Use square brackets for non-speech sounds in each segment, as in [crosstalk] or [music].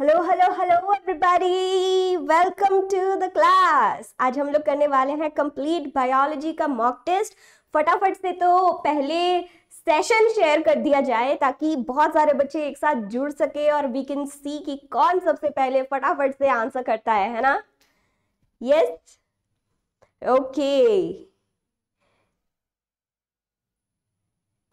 Hello hello hello everybody welcome to the class आज हम लोग करने वाले हैं कंप्लीट बायोलॉजी का मॉक टेस्ट फटाफट से तो पहले सेशन शेयर कर दिया जाए ताकि बहुत सारे बच्चे एक साथ जुड़ सके और वी कैन सी कि कौन सबसे पहले फटाफट से आंसर करता है है ना yes okay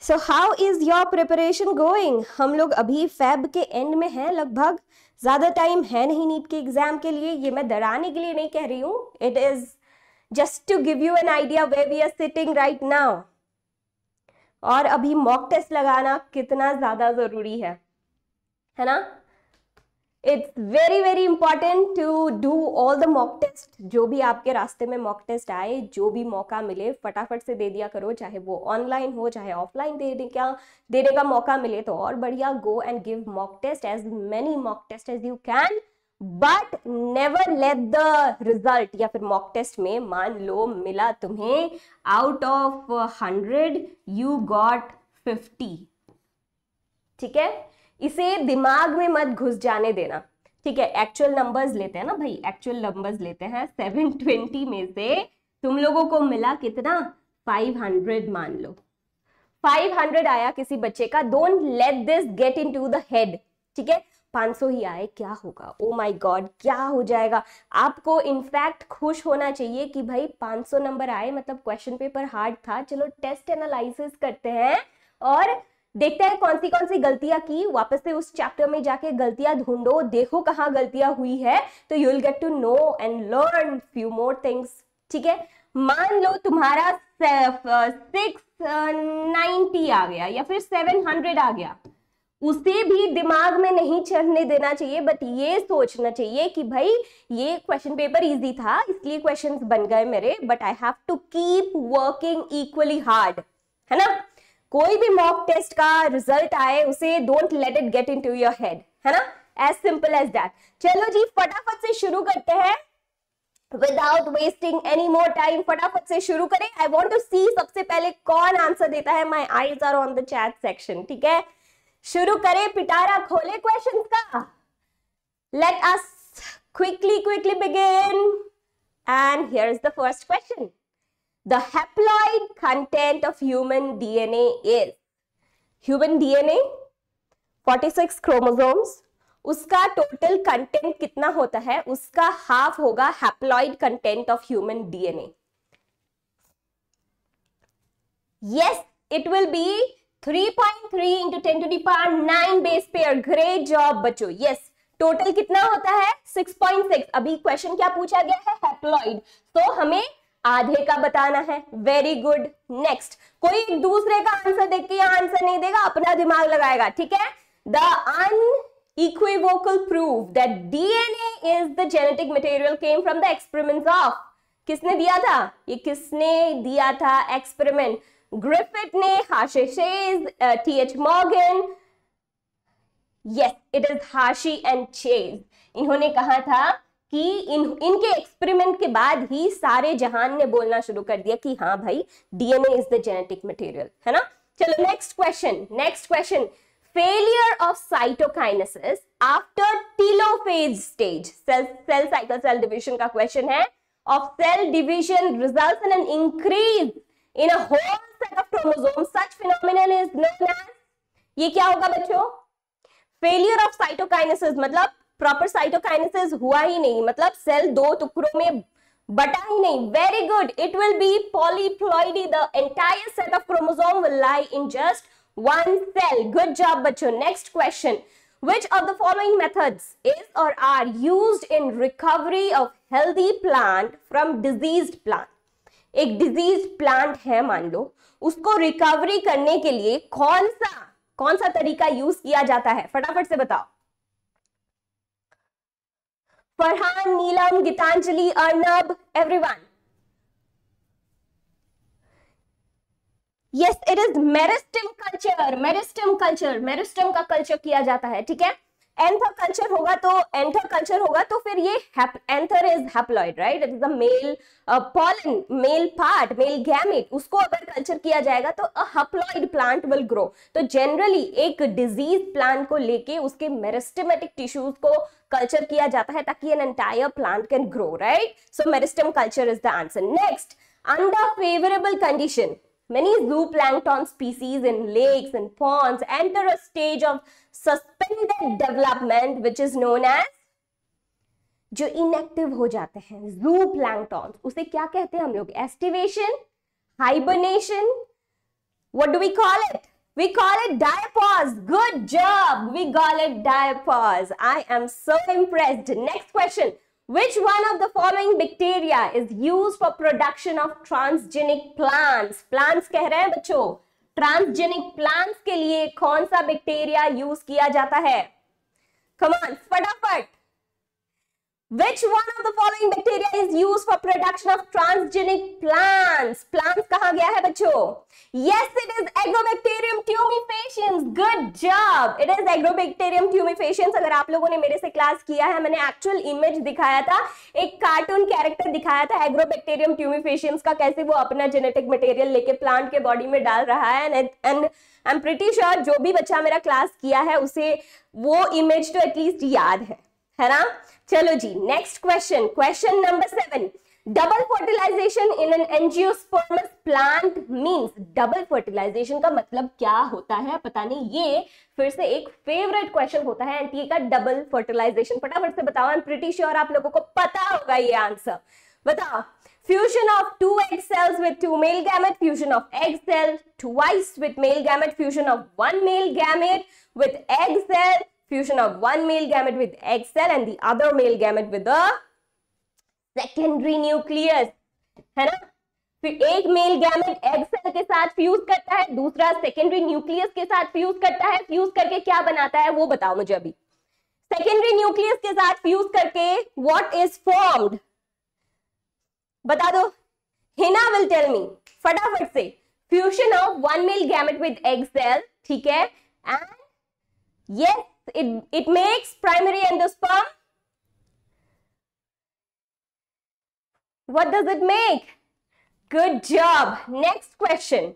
so how is your preparation going हम लोग अभी फैब के एंड में हैं लगभग ज़्यादा टाइम है नहीं नीट के एग्ज़ाम के लिए ये मैं डराने के लिए नहीं कह रही हूँ it is just to give you an idea way we are sitting right now और अभी मॉक टेस्ट लगाना कितना ज़्यादा ज़रूरी है है ना it's very very important to do all the mock test जो भी आपके रास्ते में मॉक टेस्ट आए जो भी मौका मिले फटाफट से दे दिया करो चाहे वो ऑनलाइन हो चाहे ऑफलाइन देने का देने का मौका मिले तो और बढ़िया go and give mock test as many mock test as you can but never let the result या फिर मॉक टेस्ट में मान लो मिला तुम्हें out of hundred you got fifty ठीक है इसे दिमाग में मत घुस जाने देना ठीक है एक्चुअल नंबर्स लेते हैं ना भाई एक्चुअल नंबर्स लेते हैं सेवन ट्वेंटी में से तुम लोगों को मिला कितना फाइव हंड्रेड मान लो फाइव हंड्रेड आया किसी बच्चे का don't let this get into the head ठीक है पांच सौ ही आए क्या होगा ओ माय गॉड क्या हो जाएगा आपको इनफैक्ट खुश होना चाहिए कि भाई पांच सौ नंबर आए मतलब क्वेश्चन पेपर हार्ड था चलो टेस्ट एनालिस करते हैं और देखते हैं कौन सी कौन सी गलतियां की वापस से उस चैप्टर में जाके गलतियां ढूंढो देखो कहाँ गलतियां हुई है तो you will get to know and learn few more things ठीक है मान लो तुम्हारा सिक्स नाइनटी uh, uh, आ गया या फिर सेवन हंड्रेड आ गया उसे भी दिमाग में नहीं चढ़ने देना चाहिए बट ये सोचना चाहिए कि भाई ये क्वेश्चन पेपर इजी था इसलिए क्वेश्चंस बन गए मेरे but I have to keep working equally hard है ना कोई भी मॉक टेस्ट का रिजल्ट आए उसे don't let it get into your head है ना एज सिंपल एज दैट चलो जी फटाफट से शुरू करते हैं without wasting any more time फटाफट से शुरू करें आई वॉन्ट टू सी सबसे पहले कौन आंसर देता है my eyes are on the chat section ठीक है शुरू करें पिटारा खोले क्वेश्चन का let us quickly quickly begin and here is the first question the haploid content of human DNA is human DNA 46 chromosomes उसका टोटल कंटेंट कितना होता है उसका हाफ होगा haploid content of human DNA yes it will be 3.3 into ten to power nine base pair great job बच्चों yes total कितना होता है 6.6 अभी क्वेश्चन क्या पूछा गया है हैप्लॉइड तो हमें आधे का बताना है वेरी गुड नेक्स्ट कोई दूसरे का आंसर देख के आंसर नहीं देगा अपना दिमाग लगाएगा ठीक है द अन equivocal proof that DNA is the genetic material came from the experiment of किसने दिया था ये किसने दिया था एक्सपेरिमेंट ग्रिफिट ने Hershey Chase T H Morgan yes it is Hershey and Chase इन्होंने कहा था कि इन इनके एक्सपेरिमेंट के बाद ही सारे जहान ने बोलना शुरू कर दिया कि हाँ भाई DNA is the genetic material है ना चलो next question next question failure of cytokinesis after telophase stage cell cell cycle cell division का क्वेश्चन है of cell division result in an increase in a whole set of chromosome such phenomenal is known as ये क्या होगा बच्चों failure of cytokinesis मतलब proper cytokinesis हुआ ही नहीं मतलब सेल दो टुकड़ों में बटा ही नहीं very good it will be polyploidy the entire set of chromosome will lie in just one cell good job बच्चों next question Which of the following methods is or are used in recovery of healthy plant from diseased plant? एक disease plant है मान लो उसको recovery करने के लिए कौन सा कौन सा तरीका यूज किया जाता है फटाफट से बताओ Farhan Neelam Geetanjali Arnab everyone yes it is meristem culture meristem culture meristem का कल्चर किया जाता है ठीक है एंथर कल्चर होगा तो एंथर कल्चर होगा तो फिर ये anther is haploid right it is the male pollen male part male gamete उसको अगर कल्चर किया जाएगा तो a haploid plant will grow तो जनरली एक डिजीज प्लांट को लेके उसके मेरिस्टेमेटिक टिश्यूज को कल्चर किया जाता है ताकि an entire plant can grow right so meristem culture is the answer next under favorable condition many zooplankton species in lakes and ponds enter a stage of suspended development which is known as जो inactive हो जाते हैं जू plankton उसे क्या कहते हैं हम लोग aestivation hibernation what do we call it We call it diapause. Good job. We call it diapause. I am so impressed. Next question. Which one of the following bacteria is used for production of transgenic plants? Plants कह रहे हैं बच्चों plants plants के लिए कौन सा bacteria use किया जाता है कमान फटाफट Which one of the following bacteria is used for production of transgenic plants? Plants कहा गया है बच्चों? Yes, it is Agrobacterium tumefaciens. Good job. It is Agrobacterium tumefaciens. अगर आप लोगों ने मेरे से क्लास किया है मैंने एक्चुअल इमेज दिखाया था एक कार्टून कैरेक्टर दिखाया था एग्रोबैक्टेरियम ट्यूमिफेशियंस का कैसे वो अपना जेनेटिक मटेरियल लेके प्लांट के बॉडी में डाल रहा है and and I am pretty sure जो भी बच्चा मेरा क्लास किया है उसे वो इमेज तो एटलीस्ट याद है है ना चलो जी next question question number seven double fertilization in an NGO plant means double fertilization का मतलब क्या होता है पता नहीं ये फिर से एक फेवरेट क्वेश्चन होता है एनटीए का डबल फर्टिलाइजेशन फटाफट से बताओ आई एम प्रिटी श्योर आप लोगों को पता होगा ये आंसर बताओ fusion of two egg cells with two male gamete fusion of egg cell twice with male gamete fusion of one male gamete with egg cell fusion of one male gamete with egg cell and the other male gamete with the secondary nucleus है ना फिर एक male gamete egg cell के साथ fuse करता है दूसरा secondary nucleus के साथ फ्यूज करता है फ्यूज करके क्या बनाता है वो बताओ मुझे अभी सेकेंडरी न्यूक्लियस के साथ फ्यूज करके व्हाट इज फॉर्म्ड बता दो हिना विल टेल मी फटाफट से fusion of one male gamete with egg cell ठीक है and yes it, it makes primary endosperm. What does it make? Good job. Next question.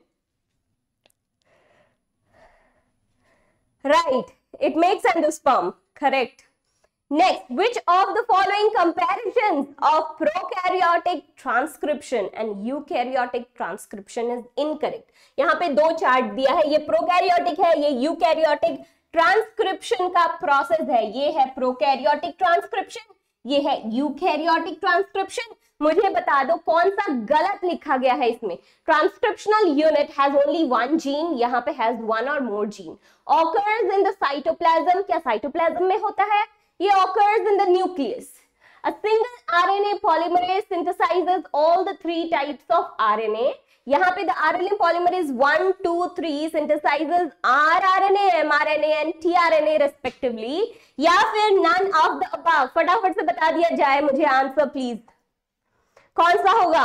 Right. It makes endosperm. Correct. Next, which of the following comparisons of prokaryotic transcription and eukaryotic transcription is incorrect? yahan pe do chart diya hai ye prokaryotic hai ye eukaryotic transcription का process है ये है prokaryotic transcription ये है eukaryotic transcription मुझे बता दो कौन सा गलत लिखा गया है इसमें transcriptional unit has only one gene यहाँ पे हैज वन और more gene occurs in the cytoplasm क्या साइटोप्लाज्म में होता है ये occurs in the nucleus A single RNA polymerase synthesizes all the three types of RNA यहाँ पे the polymer is one two three are R N N T R and A respectively या फिर none of the फटाफट से बता दिया जाए मुझे आंसर प्लीज कौन सा होगा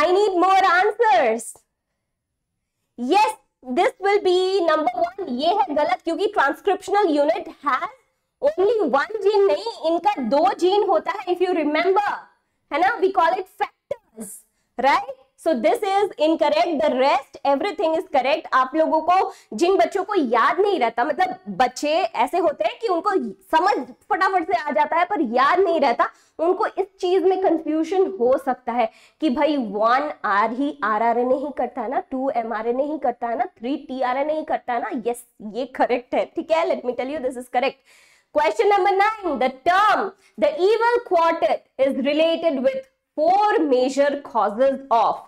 I need more answers. Yes this will be number one ये है गलत क्योंकि transcriptional unit has only one gene नहीं इनका दो जीन होता है इफ यू रिमेंबर है ना we call it factors right so this is incorrect the rest everything is correct आप लोगों को जिन बच्चों को याद नहीं रहता मतलब बच्चे ऐसे होते हैं कि उनको समझ फटाफट से आ जाता है पर याद नहीं रहता उनको इस चीज में कंफ्यूजन हो सकता है कि भाई वन आर ही आर आर ए नहीं करता है ना टू एम आर ए नहीं करता है ना थ्री टी आर ए नहीं करता है ना यस yes, ये करेक्ट है ठीक है let me tell you this is correct Question number nine, the term the evil quartet is related with four major causes of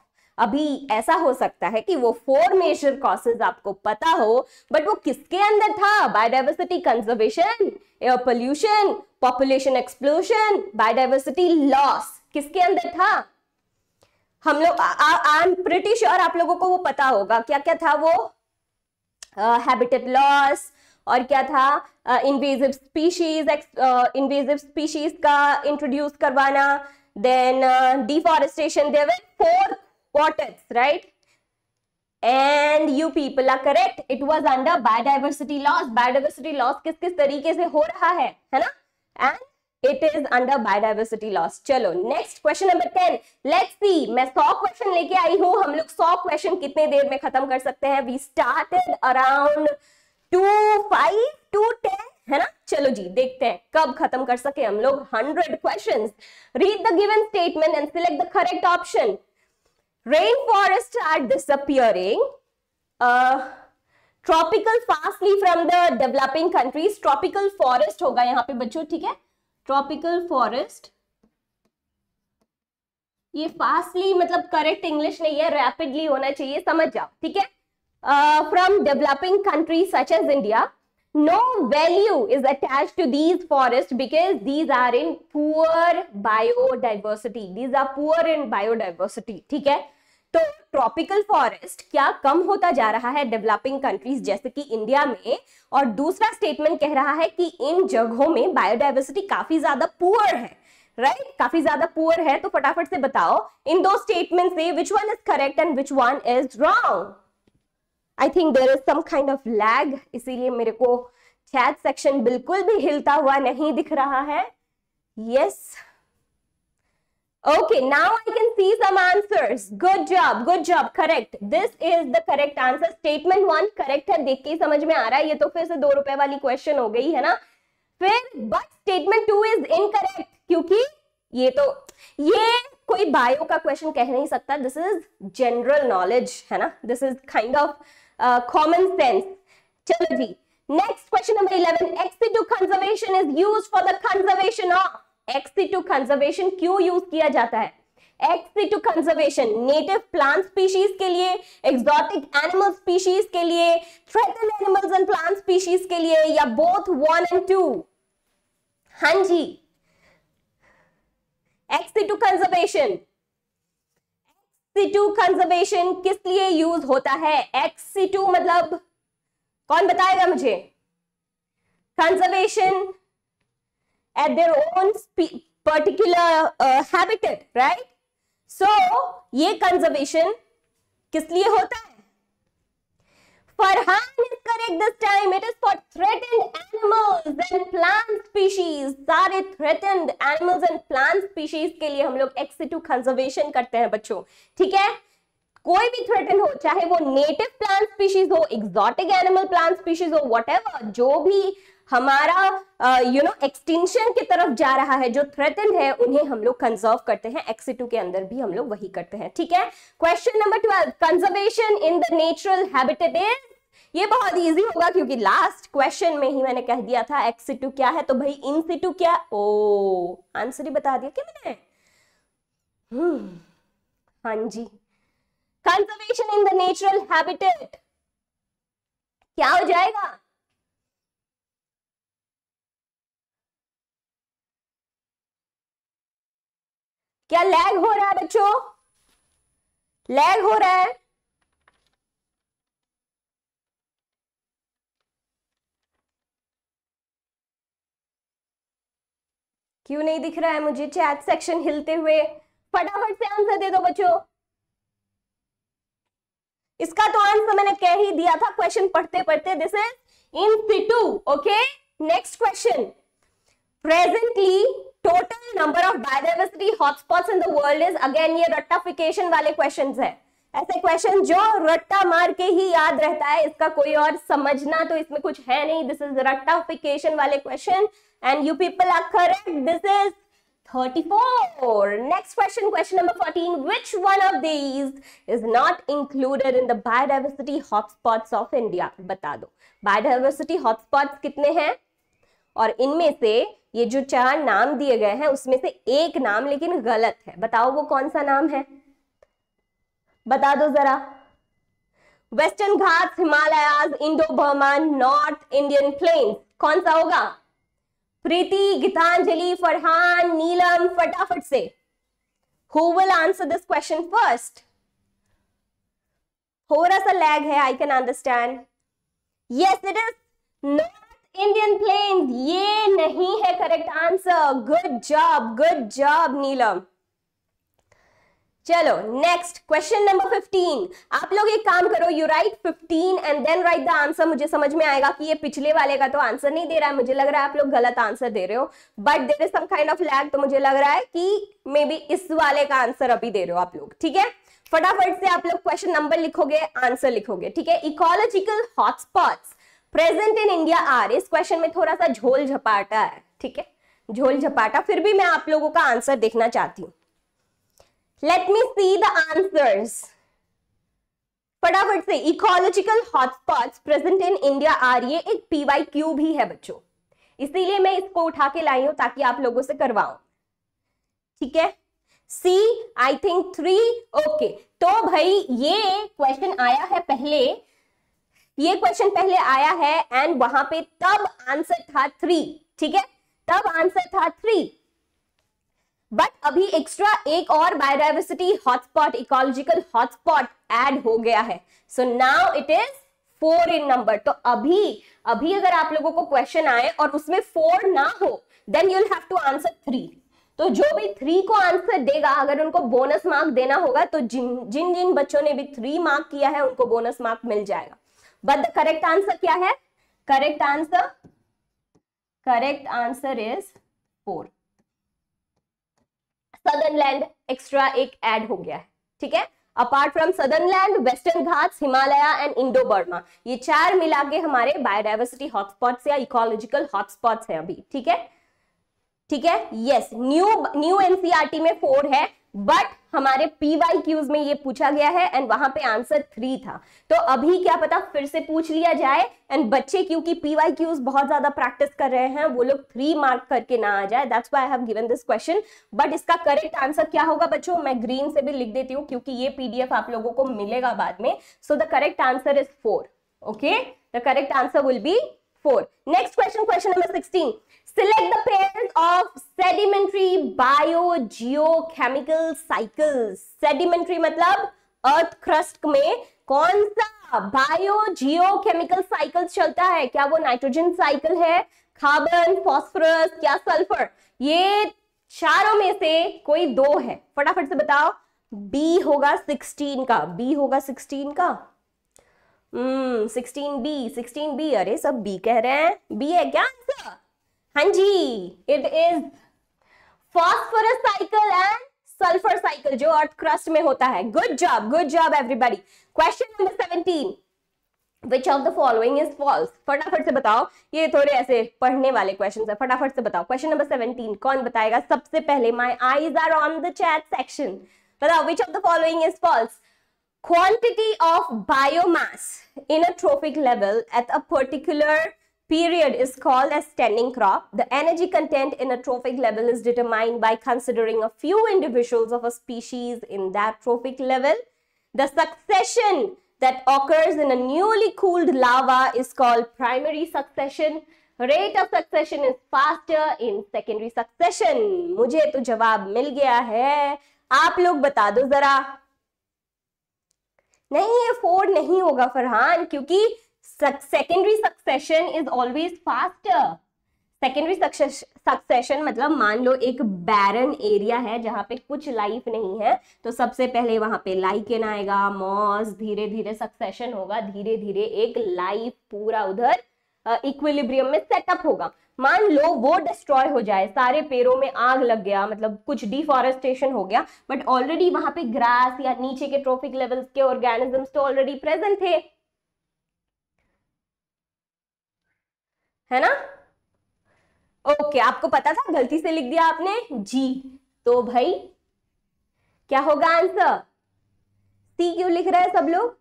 अभी ऐसा हो सकता है कि वो फोर मेजर कॉसेज आपको पता हो बट वो किसके अंदर था biodiversity conservation air pollution population explosion biodiversity loss किसके अंदर था हम लोग आई एम आप लोगों को वो पता होगा क्या क्या था वो हैबिटेट uh, लॉस और क्या था इन्वेजिव स्पीशीज इन्वेजिव स्पीशीज का इंट्रोड्यूस करवाना then deforestation there were four quartets right and you people are correct it was under biodiversity loss biodiversity loss किस किस तरीके से हो रहा है है ना and it is under biodiversity loss चलो next question number 10 let's see मैं 100 question लेके आई हूँ हम लोग 100 question कितने देर में खत्म कर सकते हैं we started around two five two ten है ना चलो जी देखते हैं कब खत्म कर सके हम लोग hundred question read the given statement and select the correct option rain forest are disappearing tropical fastly from the developing countries tropical forest होगा यहाँ पे बच्चों ठीक है ट्रॉपिकल फॉरेस्ट ये फास्टली मतलब करेक्ट इंग्लिश नहीं है रैपिडली होना चाहिए समझ जाओ ठीक है uh, from developing countries such as India, no value is attached to these forests because these are in poor biodiversity. These are poor in biodiversity. ठीक है तो ट्रॉपिकल फॉरेस्ट क्या कम होता जा रहा है डेवलपिंग कंट्रीज जैसे कि इंडिया में और दूसरा स्टेटमेंट कह रहा है कि इन जगहों में बायोडाइवर्सिटी काफी ज्यादा पुअर है राइट right? काफी ज्यादा पुअर है तो फटाफट से बताओ इन दो स्टेटमेंट से which one is correct and which one is wrong I think there is some kind of lag इसीलिए मेरे को चैट सेक्शन बिल्कुल भी हिलता हुआ नहीं दिख रहा है yes okay now I can see some answers good job good job correct this is the correct answer statement one correct है देख के समझ में आ रहा है ये तो फिर से दो रुपए वाली क्वेश्चन हो गई है ना फिर but statement two is incorrect क्योंकि ये तो ये कोई बायो का क्वेश्चन कह नहीं सकता दिस इज जनरल नॉलेज है ना this is kind of common uh, sense चलो जी next question number eleven ex situ conservation is use for the conservation of ex situ conservation क्यों यूज किया जाता है ex situ conservation native plant species के लिए एक्सोटिक एनिमल स्पीशीज के लिए threaten animals and plant species के लिए या बोथ वन एंड टू हां जी एक्सिटू कंजर्वेशन टू कंजर्वेशन किस लिए यूज होता है एक्स टू मतलब कौन बताएगा मुझे conservation at their own particular habitat right so ये कंजर्वेशन किस लिए होता है for Farhan is correct this time. It is for threatened animals and plant species. sare threatened animals and plant species के लिए हम लोग ex-situ conservation karte hain bachcho theek hai कोई भी थ्रेटन हो चाहे वो नेटिव प्लांट स्पीशीज हो एक्सॉटिक एनिमल प्लांट स्पीशीज हो वट जो भी हमारा यू नो एक्सटेंशन की तरफ जा रहा है जो थ्रेटन है उन्हें हम लोग कंजर्व करते हैं एक्सीटू e के अंदर भी हम लोग वही करते हैं ठीक है question number twelve conservation in the natural habitat is ये बहुत इजी होगा क्योंकि लास्ट क्वेश्चन में ही मैंने कह दिया था एक्सीटू e क्या है तो भाई इन सीटू क्या ओ oh, आंसर ही बता दिया क्या मैंने हम्म हाँ जी conservation in the natural habitat क्या हो जाएगा क्या लैग हो रहा है बच्चों लैग हो रहा है क्यों नहीं दिख रहा है मुझे चैट सेक्शन हिलते हुए फटाफट से आंसर दे दो बच्चों इसका तो आंसर मैंने कह ही दिया था क्वेश्चन पढ़ते पढ़ते this is in situ okay next question presently total number of biodiversity hotspots in the world is again ये रट्टाफिकेशन वाले क्वेश्चन है ऐसे क्वेश्चन जो रट्टा मार के ही याद रहता है इसका कोई और समझना तो इसमें कुछ है नहीं दिस इज रट्टाफिकेशन वाले question and you people are correct this is 34 next question question number 14 which one of these is not included in the biodiversity hotspots of india बता दो. biodiversity hotspots कितने हैं? और इनमें से ये जो चार नाम दिए गए हैं उसमें से एक नाम लेकिन गलत है बताओ वो कौन सा नाम है बता दो जरा Western Ghat Himalayas Indo Burman North Indian plains कौन सा होगा प्रीति गीतांजलि फरहान नीलम फटाफट से who will answer this question first थोड़ा सा लैग है I can understand yes it is North Indian plain ये नहीं है correct answer good job good job Neelam चलो नेक्स्ट क्वेश्चन नंबर 15 आप लोग एक काम करो you write 15 and then write the answer मुझे समझ में आएगा कि ये पिछले वाले का तो आंसर नहीं दे रहा है मुझे लग रहा है आप लोग गलत आंसर दे रहे हो but there is some kind of lag तो मुझे लग रहा है कि मे बी इस वाले का आंसर अभी दे रहे हो आप लोग ठीक है फटाफट से आप लोग क्वेश्चन नंबर लिखोगे आंसर लिखोगे ठीक है ecological hotspots present in India are इस क्वेश्चन में थोड़ा सा झोल झपाटा है ठीक है झोल झपाटा फिर भी मैं आप लोगों का आंसर देखना चाहती हूँ let me see the answer फटाफट से ecological hotspot present in India are ये एक पीवाई क्यू भी है बच्चों इसीलिए मैं इसको उठा के लाई हूं ताकि आप लोगों से करवाऊ ठीक है C I think three okay तो भाई ये क्वेश्चन आया है पहले ये क्वेश्चन पहले आया है एंड वहां पे तब आंसर था थ्री ठीक है तब आंसर था थ्री बट अभी एक्स्ट्रा एक और biodiversity hotspot ecological hotspot add हो गया है so now it is four in number तो अभी अभी अगर आप लोगों को क्वेश्चन आए और उसमें फोर ना हो then you'll have to answer three तो जो भी थ्री को आंसर देगा अगर उनको बोनस मार्क देना होगा तो जिन जिन जिन बच्चों ने भी थ्री मार्क किया है उनको बोनस मार्क मिल जाएगा बट द करेक्ट आंसर क्या है correct answer correct answer is four southern land extra एक ऐड हो गया है ठीक है apart from southern land Western Ghats Himalaya and Indo Burma ये चार मिला के हमारे बायोडाइवर्सिटी हॉटस्पॉट्स या इकोलॉजिकल हॉटस्पॉट्स है अभी ठीक है ठीक है यस न्यू न्यू एनसीआरटी में फोर है बट हमारे पीवाई क्यूज में ये पूछा गया है एंड वहां पे आंसर थ्री था तो अभी क्या पता फिर से पूछ लिया जाए एंड बच्चे क्योंकि पीवाई क्यूज बहुत ज्यादा प्रैक्टिस कर रहे हैं वो लोग थ्री मार्क करके ना आ जाए that's why I have given this question but इसका करेक्ट आंसर क्या होगा बच्चों मैं ग्रीन से भी लिख देती हूँ क्योंकि ये पीडीएफ आप लोगों को मिलेगा बाद में so the correct answer is four okay the correct answer will be four next question question number sixteen select the pairs of sedimentary biogeochemical cycles sedimentary मतलब अर्थ क्रस्ट में कौन सा बायोजियोकेमिकल साइकिल चलता है क्या वो नाइट्रोजन साइकिल है carbon phosphorus या सल्फर ये चारों में से कोई दो है फटाफट से बताओ बी होगा सिक्सटीन का बी होगा सिक्सटीन का hmm sixteen B sixteen B अरे सब बी कह रहे हैं बी है क्या आंसर हाँ जी it is phosphorus cycle and sulphur cycle जो अर्थ क्रस्ट में होता है good job good job everybody question number seventeen which of the following is false फटाफट से बताओ ये थोड़े ऐसे पढ़ने वाले क्वेश्चन है फटाफट से बताओ क्वेश्चन नंबर सेवनटीन कौन बताएगा सबसे पहले my eyes are on the chat section बताओ which of the following is false quantity of biomass in a trophic level at a particular period is called as standing crop. The energy content in a trophic level is determined by considering a few individuals of a species in that trophic level. The succession that occurs in a newly cooled lava is called primary succession. Rate of succession is faster in secondary succession. मुझे तो जवाब मिल गया है आप लोग बता दो जरा नहीं ये फोर नहीं होगा फरहान क्योंकि secondary succession is always fast secondary succession मतलब मान लो एक बैरन एरिया है जहां पे कुछ लाइफ नहीं है तो सबसे पहले वहां पे लाइकेन आएगा मॉस धीरे धीरे सक्सेशन होगा धीरे धीरे एक लाइफ पूरा उधर इक्विलिब्रियम uh, में सेटअप होगा मान लो वो डिस्ट्रॉय हो जाए सारे पेड़ों में आग लग गया मतलब कुछ डिफॉरेस्टेशन हो गया बट ऑलरेडी वहां पे ग्रास या नीचे के ट्रॉफिक लेवल्स के ऑर्गेनिजम्स तो ऑलरेडी प्रेजेंट थे है ना ओके आपको पता था गलती से लिख दिया आपने जी तो भाई क्या होगा आंसर सी क्यों लिख रहे हैं सब लोग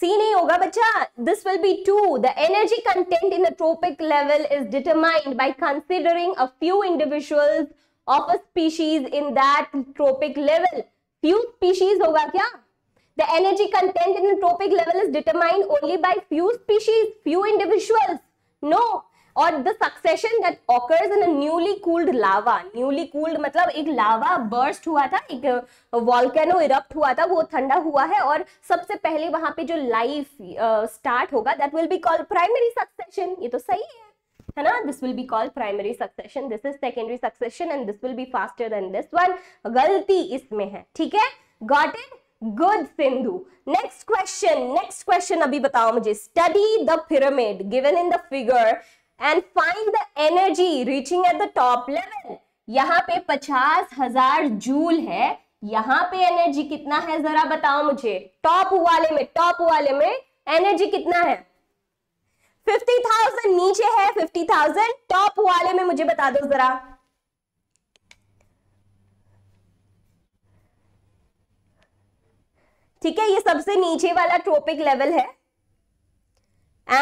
सी नहीं होगा बच्चा this will be two the energy content in the trophic level is determined by considering a few individuals of a species in that trophic level few species होगा क्या The energy content in entropic level is determined only by few species, few individuals. No. और the succession that occurs in newly cooled lava newly cooled मतलब एक लावा burst हुआ था एक volcano uh, erupt हुआ था वो ठंडा हुआ है और सबसे पहले वहां पे जो लाइफ स्टार्ट uh, होगा that will be called primary succession ये तो सही है है ना this will be called primary succession this is secondary succession and this will be faster than this one गलती इसमें है ठीक है got it good Sindhu next question next question अभी बताओ मुझे study the pyramid given in the figure and find the energy reaching at the top level यहाँ पे पचास हजार जूल है यहाँ पे एनर्जी कितना है जरा बताओ मुझे टॉप वाले में टॉप वाले में एनर्जी कितना है फिफ्टी थाउजेंड नीचे है फिफ्टी थाउजेंड टॉप वाले में मुझे बता दो जरा ठीक है ये सबसे नीचे वाला ट्रोपिक लेवल है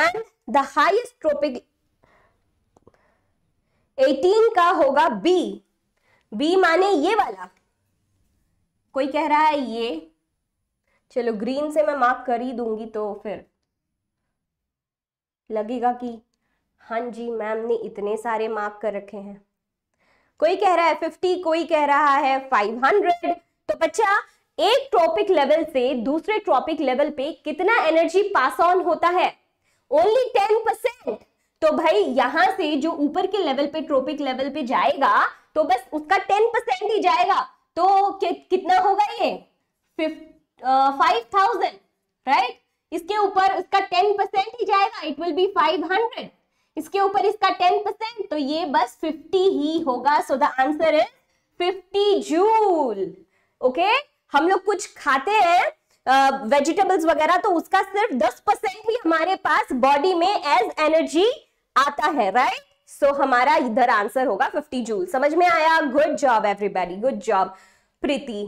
एंड द हाइस्ट ट्रोपिक 18 का होगा बी बी माने ये वाला कोई कह रहा है ये चलो ग्रीन से मैं मार्क कर ही दूंगी तो फिर लगेगा कि हाँ जी मैम ने इतने सारे मार्क कर रखे हैं कोई कह रहा है फिफ्टी कोई कह रहा है फाइव हंड्रेड तो बच्चा एक ट्रॉपिक लेवल से दूसरे ट्रॉपिक लेवल पे कितना एनर्जी पास ऑन होता है ओनली टेन परसेंट तो भाई यहां से जो ऊपर के लेवल पे ट्रॉपिक लेवल पे जाएगा तो बस उसका टेन परसेंट ही जाएगा तो कि, कितना होगा ये फाइव थाउजेंड राइट इसके ऊपर इसका टेन परसेंट ही जाएगा it will be five hundred इसके ऊपर इसका टेन परसेंट तो ये बस फिफ्टी ही होगा so the answer is fifty joule okay okay? हम लोग कुछ खाते हैं वेजिटेबल्स वगैरह तो उसका सिर्फ दस परसेंट ही हमारे पास बॉडी में एज एनर्जी आता है राइट सो so, हमारा इधर आंसर होगा फिफ्टी जूल समझ में आया good job everybody good job Preeti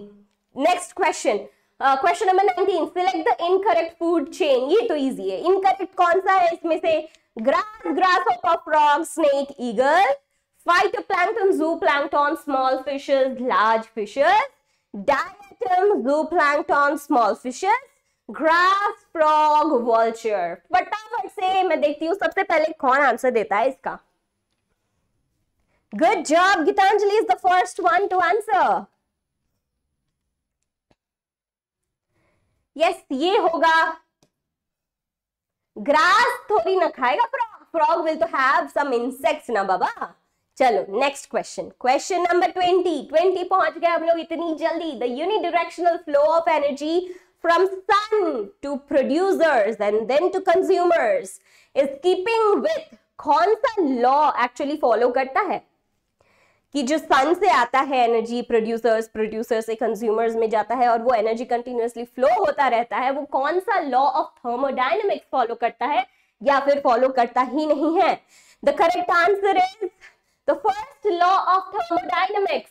next question question number nineteen select the incorrect food chain ये तो इजी है इनकरेक्ट कौन सा है इसमें से grass grass frog snake eagle phytoplankton zooplankton small fishes large fishes डाय एक्वेटम zooplankton small fishes grass frog vulture फटाफट से मैं देखती हूँ सबसे पहले कौन आंसर देता है इसका good job Geetanjali is the first one to answer yes ये होगा ग्रास थोड़ी ना खाएगा frog frog will to have some insects ना बाबा चलो next question question number twenty twenty पहुंच गए हम लोग इतनी जल्दी the unidirectional flow of energy from sun to producers and then to consumers is keeping with कौन सा लॉ एक्चुअली फॉलो करता है कि जो सन से आता है एनर्जी प्रोड्यूसर्स प्रोड्यूसर्स से कंज्यूमर्स में जाता है और वो एनर्जी कंटिन्यूसली फ्लो होता रहता है वो कौन सा लॉ ऑफ थर्मोडाइनमिक्स फॉलो करता है या फिर फॉलो करता ही नहीं है the correct answer is The first law of thermodynamics.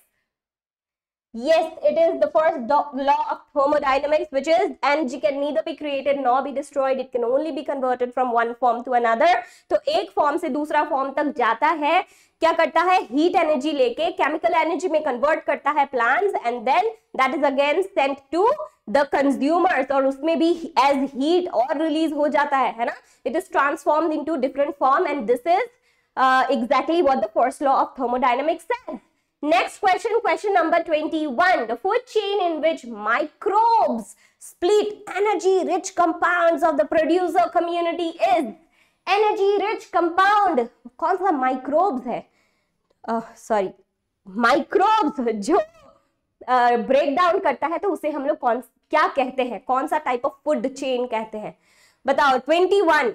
Yes, it is the first law of thermodynamics, which is energy can neither be created nor be destroyed. It can only be converted from one form to another. to ek form se dusra form tak jata hai kya karta hai heat energy leke chemical energy mein convert karta hai plants and then that is again sent to the consumers और usme bhi as heat or release ho jata hai hai na it is transformed into different form and this is exactly what the first law of thermodynamics says. Next question, question number 21. The food chain in which microbes split energy-rich compounds of the producer community is energy-rich compound. कौन सा microbes है? Uh, sorry, microbes जो break uh, down करता है तो उसे हम लोग कौन क्या कहते हैं कौन सा टाइप ऑफ फूड चेन कहते हैं बताओ 21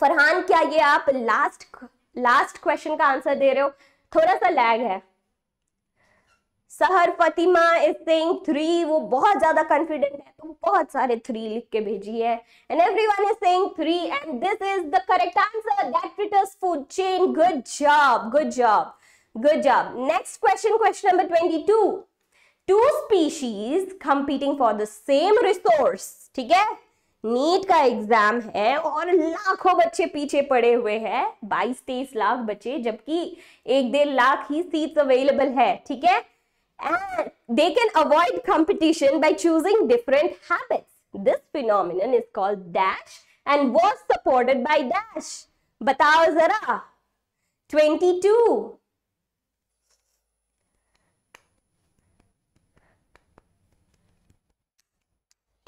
फरहान क्या ये आप लास्ट लास्ट क्वेश्चन का आंसर दे रहे हो थोड़ा सा लैग है सहर फतिमा इज सेइंग थ्री वो बहुत ज्यादा कॉन्फिडेंट है तुम बहुत सारे थ्री लिख के भेजी है and everyone is saying three and this is the correct answer that fitters food chain good job good job good job next question question number 22 two species competing for the same resource ठीक है NEET का exam है और लाखों बच्चे पीछे पड़े हुए हैं बाईस तेईस लाख बच्चे जबकि एक डेढ़ लाख ही सीट अवेलेबल है ठीक है and they can avoid competition by choosing different habits this phenomenon is called dash and was supported by dash बताओ जरा twenty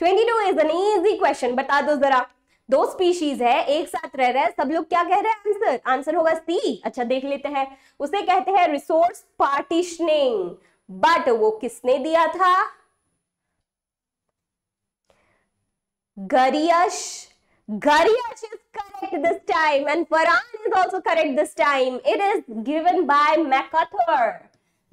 twenty two is an easy question बता दो जरा दो स्पीशीज है एक साथ रह रहे है सब लोग क्या कह रहे हैं आंसर आंसर होगा सी अच्छा देख लेते हैं उसे कहते हैं रिसोर्स पार्टिशनिंग बट वो किसने दिया था Gariyash Gariyash is correct this time and Farhan is also correct this time it is given by MacArthur.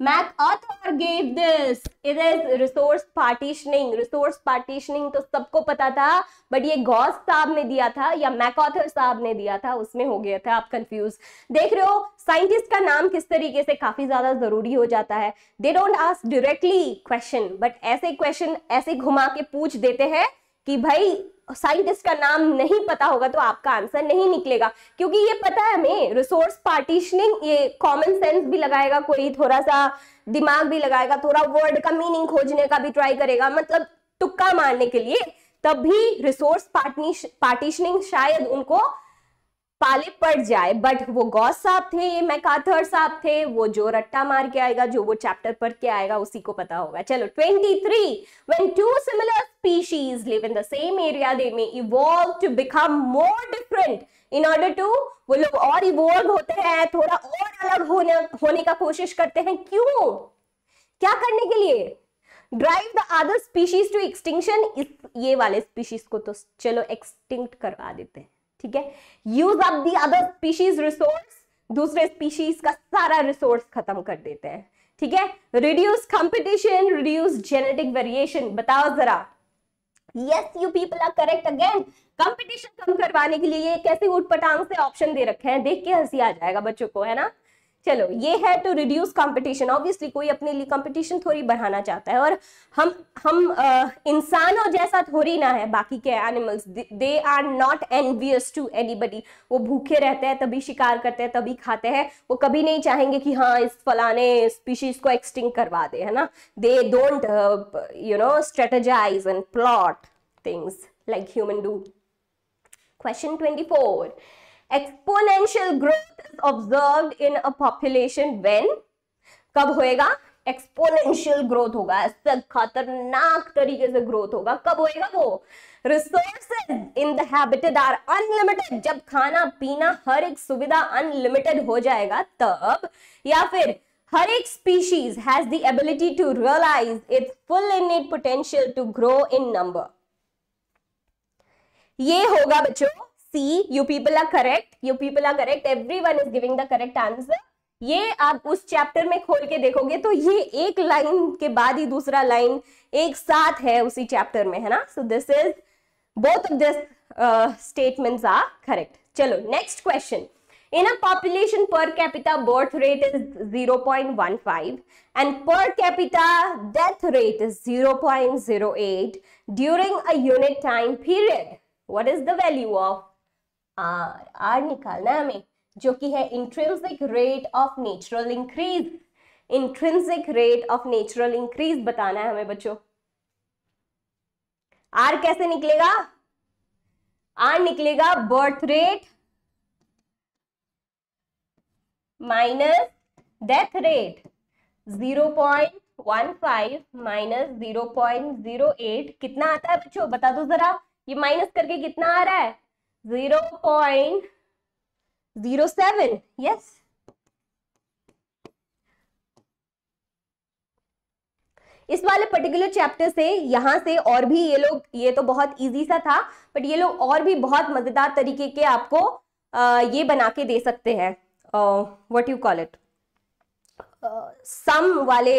MacArthur gave this. It is resource partitioning. Resource partitioning तो सबको पता था बट ये गॉस साहब ने दिया था या मैकआर्थर साहब ने दिया था उसमें हो गया था आप कंफ्यूज देख रहे हो साइंटिस्ट का नाम किस तरीके से काफी ज्यादा जरूरी हो जाता है they don't ask directly question but ऐसे क्वेश्चन ऐसे घुमा के पूछ देते हैं कि भाई साइंटिस्ट का नाम नहीं पता होगा तो आपका आंसर नहीं निकलेगा क्योंकि ये पता है हमें रिसोर्स पार्टीशनिंग ये कॉमन सेंस भी लगाएगा कोई थोड़ा सा दिमाग भी लगाएगा थोड़ा वर्ड का मीनिंग खोजने का भी ट्राई करेगा मतलब तुक्का मारने के लिए तब भी रिसोर्स पार्टीशनिंग शायद उनको पाले पड़ जाए बट वो गौस साहब थे ये मैकाथर साहब थे वो जो रट्टा मार के आएगा जो वो चैप्टर पढ़ के आएगा उसी को पता होगा चलो 23 when two similar species live in the same area they may evolve to become more different in order to वो लोग और इवॉल्व होते हैं थोड़ा और अलग होने होने का कोशिश करते हैं क्यों क्या करने के लिए drive the other species to extinction ये वाले स्पीशीज को तो चलो एक्सटिंक्ट करवा देते हैं ठीक है use up the other species resource दूसरे स्पीशीज का सारा रिसोर्स खत्म कर देते हैं ठीक है reduce competition reduce genetic variation बताओ जरा yes you people are correct again competition कम करवाने के लिए कैसे उठ पटांग से ऑप्शन दे रखे हैं देख के हंसी आ जाएगा बच्चों को है ना चलो ये है टू रिड्यूस कंपटीशन ऑब्वियसली कोई अपने लिए कंपटीशन थोड़ी बढ़ाना चाहता है और हम हम इंसानों जैसा थोड़ी ना है बाकी के animals they are not envious to anybody वो भूखे रहते हैं तभी शिकार करते हैं तभी खाते हैं वो कभी नहीं चाहेंगे कि हाँ इस फलाने स्पीशीज को एक्सटिंग करवा दे है ना they don't you know strategize and plot things like human do question twenty exponential growth is observe in a population when कब होएगा एक्सपोनेंशियल ग्रोथ होगा ऐसा खतरनाक तरीके से ग्रोथ होगा कब होएगा वो resources in the habitat are unlimited जब खाना पीना हर एक सुविधा अनलिमिटेड हो जाएगा तब या फिर हर एक species has the ability to realise its full in it potential to grow in number ये होगा बच्चों see you people are correct you people are correct every one is giving the correct answer ये आप उस chapter में खोल के देखोगे तो ये एक लाइन के बाद ही दूसरा लाइन एक साथ है उसी चैप्टर में है ना so this is both of this statements are correct चलो next question in a population per capita birth rate is 0.15 and per capita death rate is 0.08 during a unit time period what is the value of r r निकालना है हमें जो कि है intrinsic rate of natural increase intrinsic rate of natural increase बताना है हमें बच्चों आर कैसे निकलेगा आर निकलेगा birth rate minus death rate zero point one five minus zero point zero eight कितना आता है बच्चों बता दो जरा ये माइनस करके कितना आ रहा है zero point zero seven yes इस वाले पर्टिकुलर चैप्टर से यहां से और भी ये लोग ये तो बहुत इजी सा था बट ये लोग और भी बहुत मजेदार तरीके के आपको आ, ये बना के दे सकते हैं what you call it sum वाले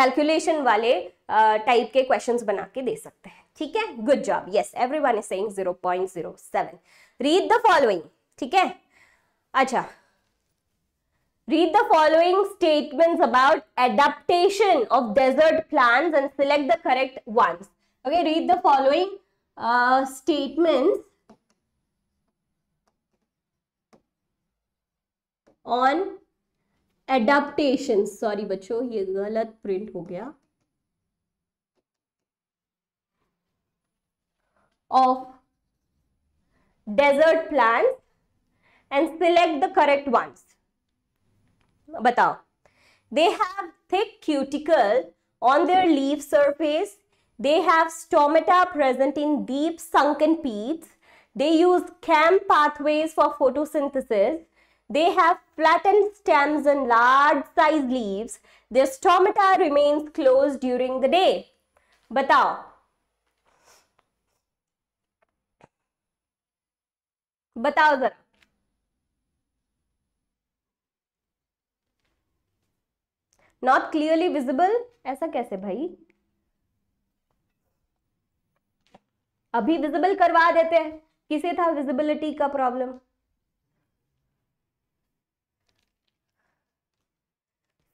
कैलकुलेशन वाले टाइप के क्वेश्चंस बना के दे सकते हैं ठीक है good job yes every one is 0.07 read the following ठीक है अच्छा Read the following statements about adaptation of desert plants and select the correct ones. Okay, read the following uh, statements on adaptation. Sorry, बच्चों ये गलत print हो गया of desert plants and select the correct ones. Batao. They have thick cuticle on their leaf surface. They have stomata present in deep sunken peats. They use cam pathways for photosynthesis. They have flattened stems and large sized leaves. Their stomata remains closed during the day. Batao. बताओ जरा not clearly visible ऐसा कैसे भाई अभी visible करवा देते हैं किसे था विजिबिलिटी का problem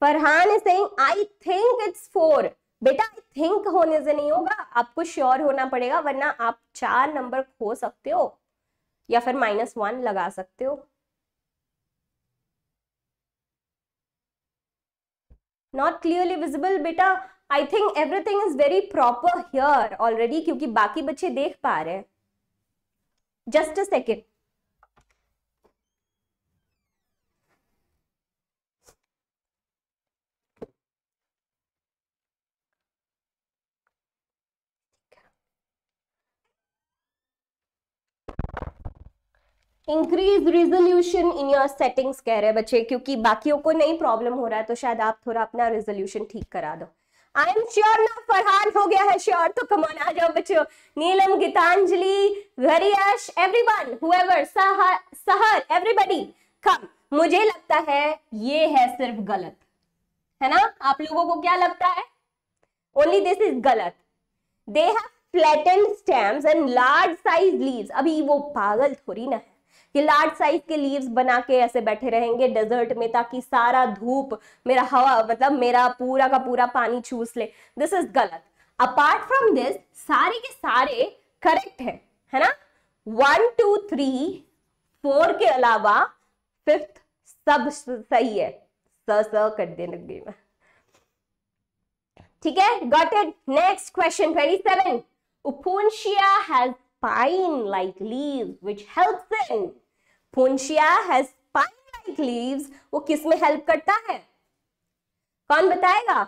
Farhan is saying I think it's four बेटा आई थिंक होने से नहीं होगा आपको श्योर होना पड़ेगा वरना आप चार नंबर खो सकते हो या फिर माइनस वन लगा सकते हो नॉट क्लियरली विजिबल बेटा I think everything is very proper here already क्योंकि बाकी बच्चे देख पा रहे हैं just a second increase resolution in your settings कह रहे हैं बच्चे क्योंकि बाकियों को नहीं प्रॉब्लम हो रहा है तो शायद आप थोड़ा अपना रिजोल्यूशन ठीक करा दो आई एम श्योर ना फरहान हो गया है श्योर तो कमान आ जाओ बच्चों नीलम गीतांजलि घरियाश एवरी वन हुआ सहर एवरीबडी कम मुझे लगता है ये है सिर्फ गलत है ना आप लोगों को क्या लगता है ओनली दिस इज गलत they have and large size leaves अभी वो पागल थोड़ी ना है कि लार्ज साइज के लीव्स बना के ऐसे बैठे रहेंगे डेजर्ट में ताकि सारा धूप मेरा हवा मतलब मेरा पूरा का पूरा पानी चूस ले दिस इज गलत अपार्ट फ्रॉम दिस सारे के सारे करेक्ट है है ना वन टू थ्री फोर के अलावा फिफ्थ सब सही है स स कर देने लगी मैं ठीक है got it next question twenty seven Upuntia has spine like leaves which helps in Opuntia has spine leaves वो किस में हेल्प करता है कौन बताएगा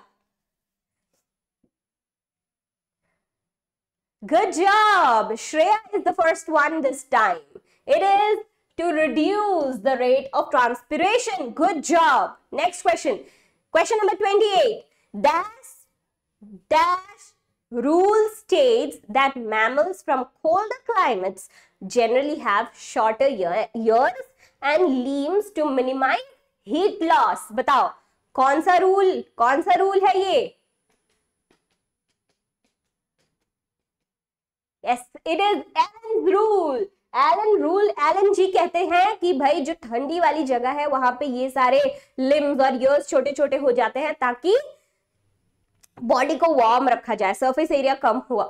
Good job! Shreya is the first one this time. It is to reduce the rate of transpiration. Good job. Next question. Question number 28. Dash, dash rule states that mammals from colder climates generally have shorter ear, ears and limbs to minimize heat loss. बताओ कौन सा rule कौन सा rule है ये yes, it is Allen's rule. Allen rule Allen ji कहते हैं कि भाई जो ठंडी वाली जगह है वहां पे ये सारे लिम्स और ईयर्स छोटे छोटे हो जाते हैं ताकि बॉडी को वार्म रखा जाए सरफेस एरिया कम हुआ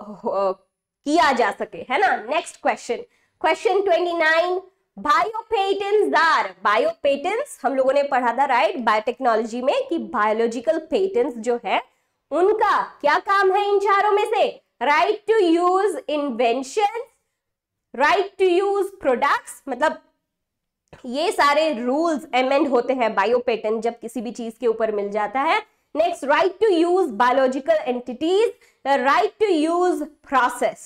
किया जा सके है ना next question question twenty nine biopatents हम लोगों ने पढ़ा था राइट बायोटेक्नोलॉजी में कि बायोलॉजिकल पेटेंट्स जो है उनका क्या काम है इन चारों में से right to use invention right to use products मतलब ये सारे रूल्स एमेंड होते हैं बायोपेटेंट जब किसी भी चीज के ऊपर मिल जाता है next right to use biological entities the right to use process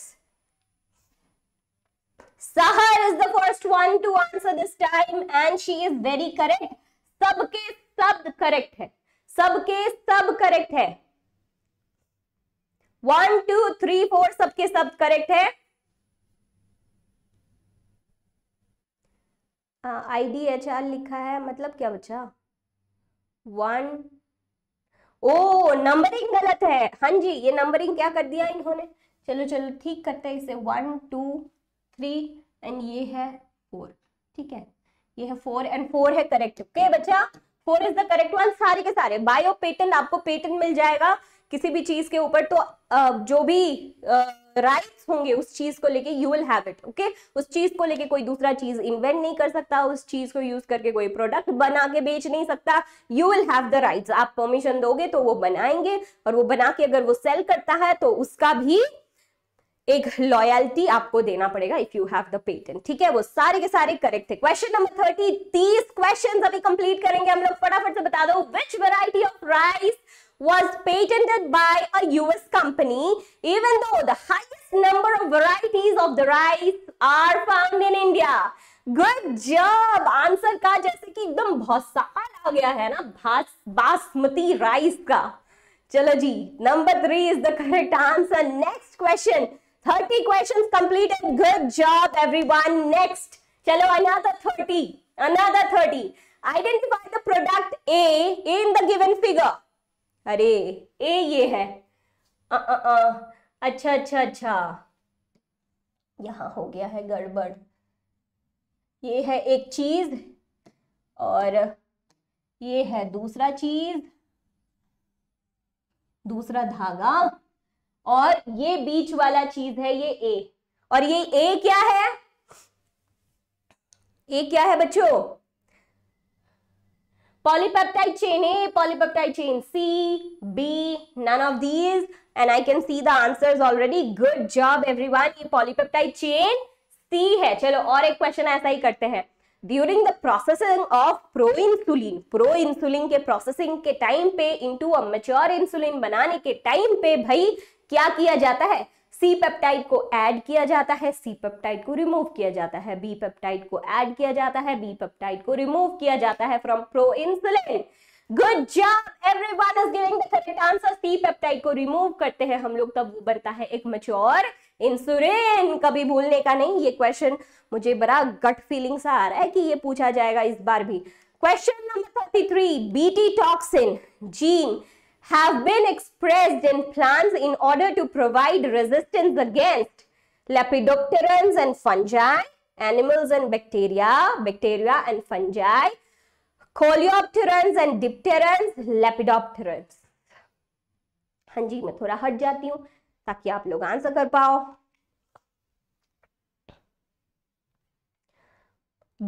sahar is the first one to answer this time and she is very correct सबके सब करेक्ट है सबके सब करेक्ट है वन टू थ्री फोर सबके सब correct है I D H R लिखा है मतलब क्या बच्चा वन ओ नंबरिंग गलत है हाँ जी ये नंबरिंग क्या कर दिया इन्होंने चलो चलो ठीक करते हैं इसे वन टू थ्री एंड ये है फोर ठीक है ये है फोर एंड फोर है करेक्ट ओके okay, बच्चा four is the correct one सारे के सारे बायो पेटर्न आपको पेटेंट मिल जाएगा किसी भी चीज के ऊपर तो जो भी राइट्स होंगे उस चीज को लेके you will have it okay उस चीज को लेके कोई दूसरा चीज इन्वेंट नहीं कर सकता उस चीज को यूज करके कोई प्रोडक्ट बना के बेच नहीं सकता you will have the rights आप परमिशन दोगे तो वो बनाएंगे और वो बना के अगर वो सेल करता है तो उसका भी एक लॉयल्टी आपको देना पड़ेगा if you have the patent ठीक है वो सारे के सारे करेक्ट थे क्वेश्चन नंबर थर्टी तीस क्वेश्चन अभी कंप्लीट करेंगे हम लोग फटाफट से बता दो which variety of rice was patented by a US company, even though the highest number of varieties of the rice are found in India. Good job! Answer ka jaise ki ekdam bhasaal aa hai na basmati rice ka. Chalo ji, number 3 is the correct answer. Next question. 30 questions completed. Good job everyone. Next. Chalo another 30. Another 30. Identify the product A in the given figure. अरे ए ये है आ, आ, आ, अच्छा अच्छा अच्छा यहाँ हो गया है गड़बड़ ये है एक चीज़ और ये है दूसरा चीज़ दूसरा धागा और ये बीच वाला चीज़ है ये ए और ये ए क्या है ए क्या है बच्चों polypeptide chain A, polypeptide chain C, B, none of these. And I can see the answers already. Good job everyone. ye polypeptide chain C hai chalo aur ek question aisa hi karte hain During the processing of proinsulin, proinsulin ke processing ke time pe into a mature insulin banane ke time pe bhai kya kiya jata hai C peptide को add किया जाता है सी peptide को remove किया जाता है B peptide को add किया जाता है बी पेप्टाइड को रिमूव किया जाता है from pro insulin good job everyone is giving the correct answer C peptide को रिमूव करते हैं हम लोग तब वो बनता है एक मच्योर इंसुलिन कभी भूलने का नहीं ये क्वेश्चन मुझे बड़ा गट फीलिंग सा आ रहा है कि ये पूछा जाएगा इस बार भी question number thirty three BT toxin gene have been expressed in plants in order to provide resistance against lepidopterans and fungi, animals and bacteria, bacteria and fungi, coleopterans and dipterans, lepidopterans. हाँ जी मैं थोड़ा हट जाती हूँ ताकि आप लोग answer कर पाओ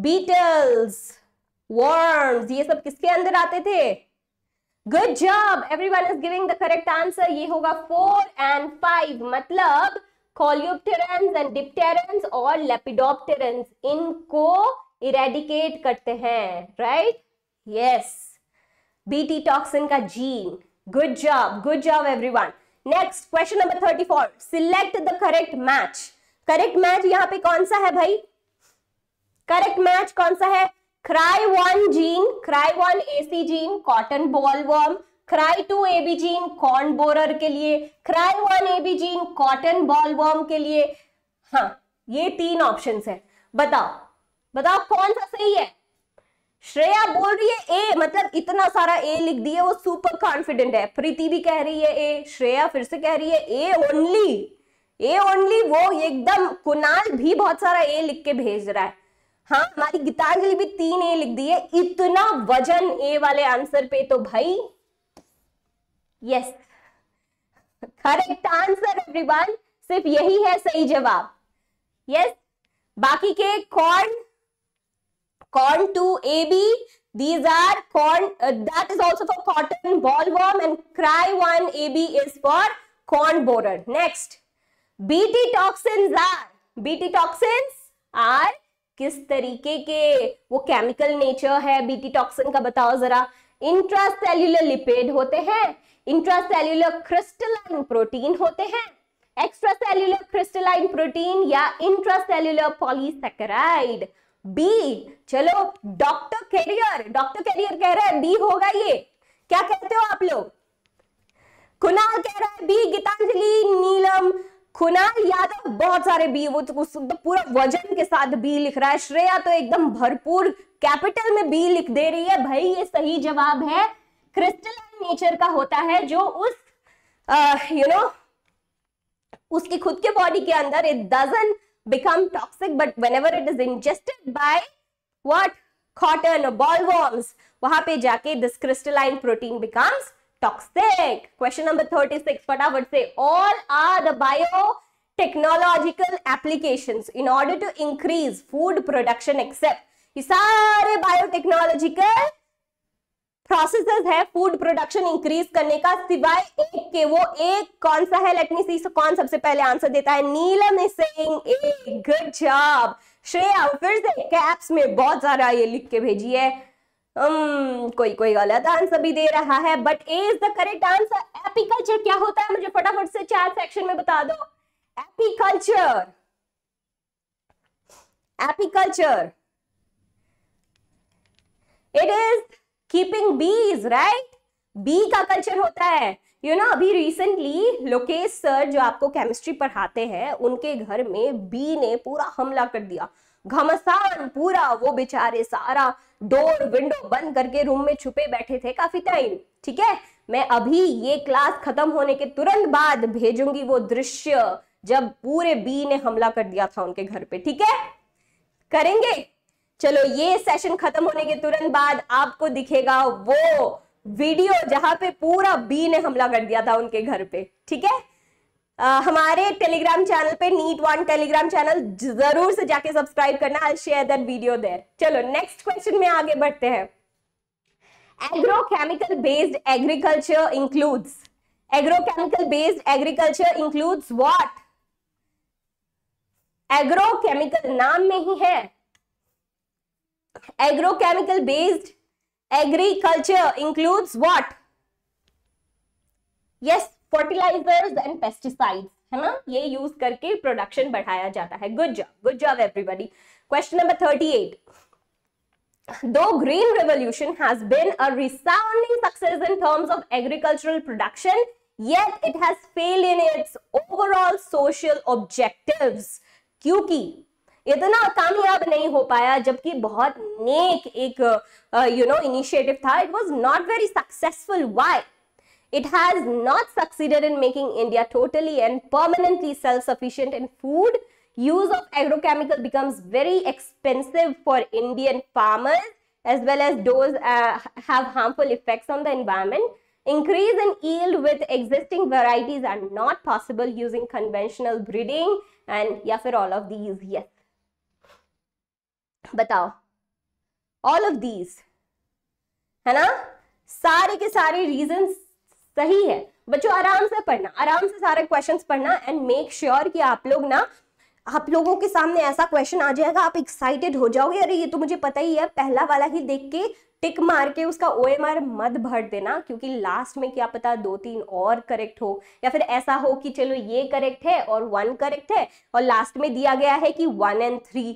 बीटल्स वर्म्स ये सब किसके अंदर आते थे good job every one is giving the correct answer ये होगा फोर एंड फाइव मतलब एंड डिप्टेरेंस और लेपिडोप्टेरेंस इनको इरेडिकेट करते हैं राइट यस बीटी टॉक्सिन का gene good job good job everyone next question number thirty four select the correct match correct match यहाँ पे कौन सा है भाई करेक्ट मैच कौन सा है cry one gene cry one AC gene cotton bollworm cry two AB gene corn borer के लिए cry one AB gene cotton bollworm के लिए हाँ ये तीन ऑप्शन है बताओ बताओ कौन सा सही है श्रेया बोल रही है ए मतलब इतना सारा ए लिख दिए वो सुपर कॉन्फिडेंट है प्रीति भी कह रही है ए श्रेया फिर से कह रही है ए ओनली ए ओनली वो एकदम कुणाल भी बहुत सारा ए लिख के भेज रहा है हाँ हमारी गीतांजलि भी तीन ए लिख दी है इतना वजन ए वाले आंसर पे तो भाई यस करेक्ट आंसर एवरीवन सिर्फ यही है सही जवाब यस बाकी के corn corn two A B these are corn that is also for cotton boll worm and cry one A B is for corn borer next BT toxins are BT toxins are किस तरीके के वो chemical nature है BT toxin का बताओ जरा intracellular lipid होते हैं इंट्रासेल्यूलर क्रिस्टलाइन प्रोटीन होते हैं एक्स्ट्रासेल्यूलर क्रिस्टलाइन प्रोटीन या इंट्रासेल्यूलर पॉलीसेकेराइड बी चलो डॉक्टर कैरियर डॉक्टर कैरियर कह रहा है बी होगा ये क्या कहते हो आप लोग कुनाल कह रहा है बी गीतांजलि नीलम कुणाल यादव बहुत सारे बी वो तो पूरा वजन के साथ बी लिख रहा है श्रेया तो एकदम भरपूर कैपिटल में बी लिख दे रही है भाई ये सही जवाब है क्रिस्टल नेचर का होता है जो उस यू नो उसकी खुद के बॉडी के अंदर it doesn't become toxic but whenever it is ingested by what cotton bollworms वहां पे जाके this crystalline protein becomes toxic question number 36 फटाफट से all are the bio technological applications in order to increase food production except ये सारे biotechnological processes है food production increase करने का सिवाय एक के वो एक कौन सा है लेट मी सी कौन सबसे पहले आंसर देता है Neelam is saying A good job Shreya फिर से कैप्स में बहुत ज्यादा ये लिख के भेजी है um, कोई कोई गलत आंसर भी दे रहा है but A is the correct answer apiculture क्या होता है मुझे फटाफट से चैट सेक्शन में बता दो apiculture apiculture it is keeping bees right bee का कल्चर होता है यू you नो know, अभी रिसेंटली लोकेश सर जो आपको केमिस्ट्री पढ़ाते हैं उनके घर में बी ने पूरा हमला कर दिया घमसान पूरा वो बेचारे सारा डोर विंडो बंद करके रूम में छुपे बैठे थे काफी टाइम ठीक है मैं अभी ये क्लास खत्म होने के तुरंत बाद भेजूंगी वो दृश्य जब पूरे बी ने हमला कर दिया था उनके घर पे ठीक है करेंगे चलो ये सेशन खत्म होने के तुरंत बाद आपको दिखेगा वो वीडियो जहां पे पूरा बी ने हमला कर दिया था उनके घर पे ठीक है हमारे टेलीग्राम चैनल पे नीट वन टेलीग्राम चैनल जरूर से जाके सब्सक्राइब करना I share that video there चलो नेक्स्ट क्वेश्चन में आगे बढ़ते हैं agrochemical based agriculture includes agrochemical based agriculture includes what agrochemical नाम में ही है agrochemical based agriculture includes what yes fertilizers and pesticides है ना ये यूज करके प्रोडक्शन बढ़ाया जाता है good job good job everybody question number thirty eight दो green revolution has been a resounding success in terms of agricultural production yet it has fail in its overall social objective क्योंकि इतना कामयाब नहीं हो पाया जबकि बहुत नेक एक यू नो इनिशिएटिव था it was not very successful why It has not succeeded in making India totally and permanently self-sufficient in food. Use of agrochemical becomes very expensive for Indian farmers as well as those uh, have harmful effects on the environment. Increase in yield with existing varieties are not possible using conventional breeding and yeah for all of these yes. बताओ all of these है ना सारे के सारे reasons सही है बच्चों आराम से पढ़ना आराम से सारे क्वेश्चन पढ़ना एंड मेक श्योर कि आप लोग ना आप लोगों के सामने ऐसा क्वेश्चन आ जाएगा आप एक्साइटेड हो जाओगे अरे ये तो मुझे पता ही है पहला वाला ही देख के टिक मार के उसका ओ एम आर मत भर देना क्योंकि लास्ट में क्या पता दो तीन और करेक्ट हो या फिर ऐसा हो कि चलो ये करेक्ट है और वन करेक्ट है और लास्ट में दिया गया है कि वन एंड थ्री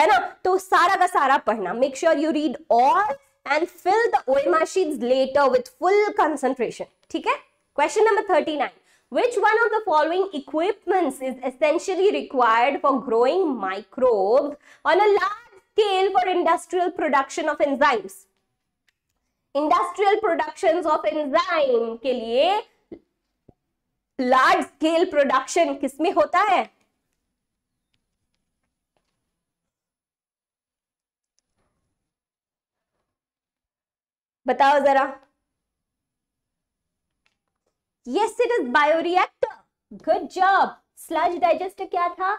है ना तो सारा का सारा पढ़ना make sure you read all and fill the OMR sheets later with full concentration ठीक है question number 39 which one of the following equipments is essentially required for growing microbes on a large scale for industrial production of enzymes industrial production of enzyme के लिए large scale production किसमें होता है बताओ जरा yes it is bioreactor good job sludge digester क्या था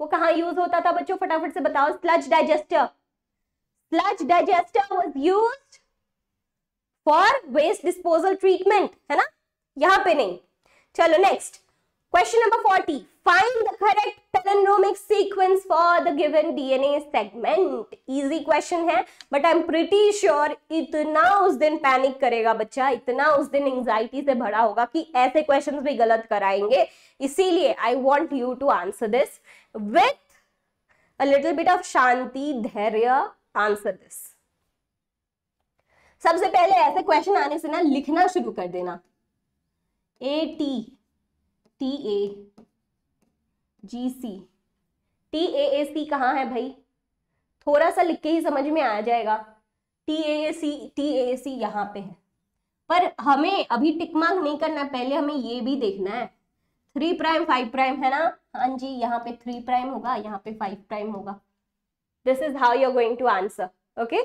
वो कहा यूज होता था बच्चों फटाफट से बताओ sludge digester sludge digester was use for waste disposal treatment है ना यहां पे नहीं चलो next Question number 40. Find the correct palingenomic sequence for the given DNA segment. Easy question है but I'm pretty sure इतना उस दिन पैनिक करेगा बच्चा इतना उस दिन एंजाइटी से भरा होगा कि ऐसे क्वेश्चंस भी गलत कराएंगे इसीलिए I want you to answer this with a little bit of शांति धैर्य आंसर दिस सबसे पहले ऐसे क्वेश्चन आने से ना लिखना शुरू कर देना A T T A G C T A A C कहाँ है भाई थोड़ा सा लिख के ही समझ में आ जाएगा T A A C T ए सी यहाँ पे है पर हमें अभी टिक मार्क नहीं करना पहले हमें ये भी देखना है थ्री प्राइम फाइव प्राइम है ना हाँ जी यहाँ पे थ्री प्राइम होगा यहाँ पे फाइव प्राइम होगा this is how you are going to answer okay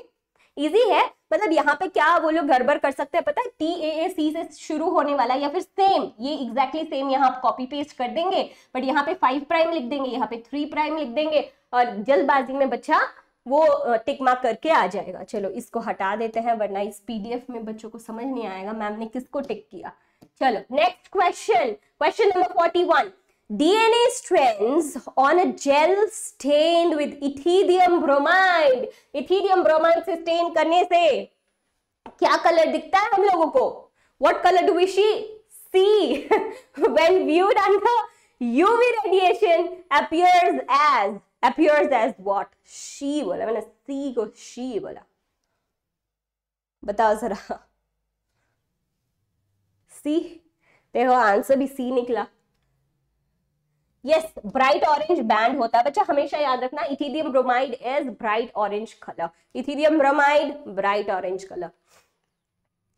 easy है मतलब यहाँ पे क्या वो लोग गड़बड़ कर सकते हैं पता है टी ए ए सी से शुरू होने वाला या फिर सेम ये एग्जैक्टली सेम यहाँ कॉपी पेस्ट कर देंगे बट यहाँ पे फाइव प्राइम लिख देंगे यहाँ पे थ्री प्राइम लिख देंगे और जल्दबाजी में बच्चा वो टिक मार्क करके आ जाएगा चलो इसको हटा देते हैं वरना इस पीडीएफ में बच्चों को समझ नहीं आएगा मैम ने किसको टिक किया चलो next question question number forty one DNA strands on a gel stained with ethidium bromide. Ethidium bromide से stain करने से क्या कलर दिखता है हम लोगों को What color do we see when viewed under UV radiation appears as appears as what? She बोला मैंने see को she बोला बताओ जरा See देखो answer भी see निकला यस ब्राइट ऑरेंज बैंड होता है बच्चा हमेशा याद रखना ethidium bromide is bright orange colour ethidium bromide bright orange colour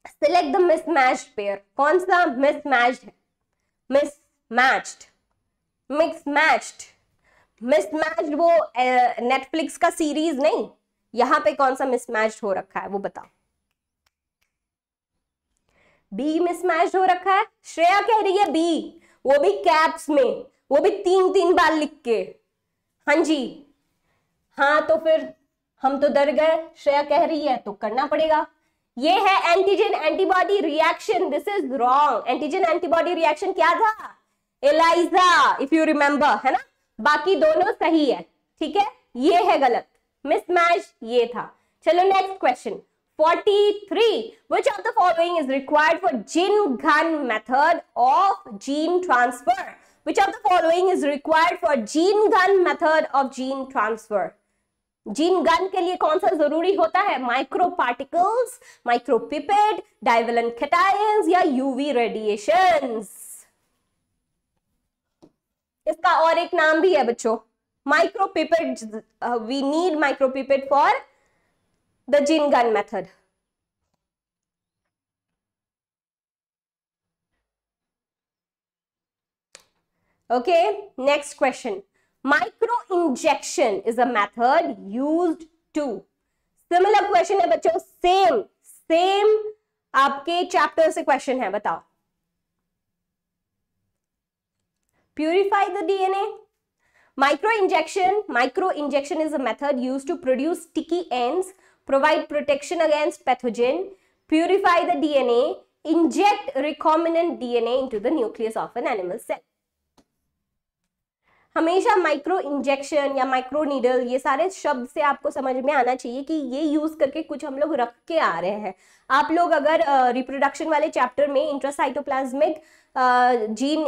select the mismatched pair कौन सा मिसमैच्ड है मिसमैच्ड मिक्स मैच्ड मिसमैच्ड वो नेटफ्लिक्स का सीरीज नहीं यहां पे कौन सा मिसमैच्ड हो रखा है वो बताओ बी मिसमैच्ड हो रखा है श्रेया कह रही है बी वो भी कैप्स में वो भी तीन तीन बार लिख के हाँ जी हाँ तो फिर हम तो डर गए श्रेया कह रही है तो करना पड़ेगा ये है antigen antibody reaction this is wrong antigen antibody reaction क्या था एलाइजा इफ यू रिमेम्बर है ना बाकी दोनों सही है ठीक है ये है गलत मिसमैच ये था चलो next question 43 which of the following is required for gene gun method of gene transfer Which of the following is required for gene gun method of gene transfer? Gene gun के लिए कौन सा जरूरी होता है माइक्रो पार्टिकल्स माइक्रोपिपेड डाइवलन या UV radiation इसका और एक नाम भी है बच्चों micropipette we need micropipette for the gene gun method Okay, next question. Microinjection is a method used to. Similar question है बच्चों same same आपके chapter से question है बताओ. Purify the DNA. Microinjection. Microinjection is a method used to produce sticky ends, provide protection against pathogen, purify the DNA, inject recombinant DNA into the nucleus of an animal cell. हमेशा micro injection या micro needle ये सारे शब्द से आपको समझ में आना चाहिए कि ये यूज करके कुछ हम लोग रख के आ रहे हैं आप लोग अगर रिप्रोडक्शन वाले चैप्टर में intracytoplasmic gene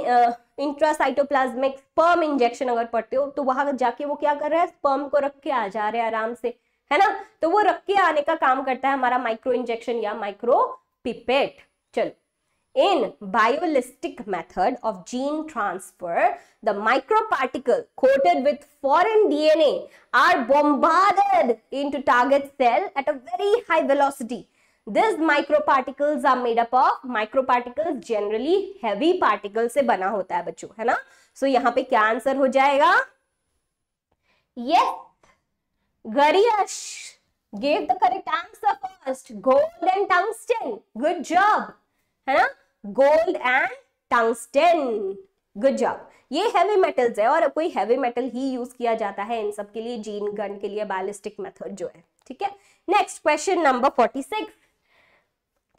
intracytoplasmic sperm injection अगर पढ़ते हो तो वहां जाके वो क्या कर रहा है स्पर्म को रख के आ जा रहे हैं आराम से है ना तो वो रख के आने का काम करता है हमारा माइक्रो इंजेक्शन या माइक्रो पिपेट चलो In biolistic method of gene transfer, the microparticle coated with foreign DNA are bombarded into target cell at a very high velocity. These microparticles are made up of microparticles generally heavy particle से बना होता है बच्चों है ना सो so, यहाँ पे क्या आंसर हो जाएगा yes Gariash gave the correct answer first gold and tungsten good job है ना gold and tungsten good job ये हैवी मेटल्स है और कोई हैवी मेटल ही यूज किया जाता है इन सब के लिए जीन गन के लिए बैलिस्टिक मेथड जो है ठीक है next question number forty six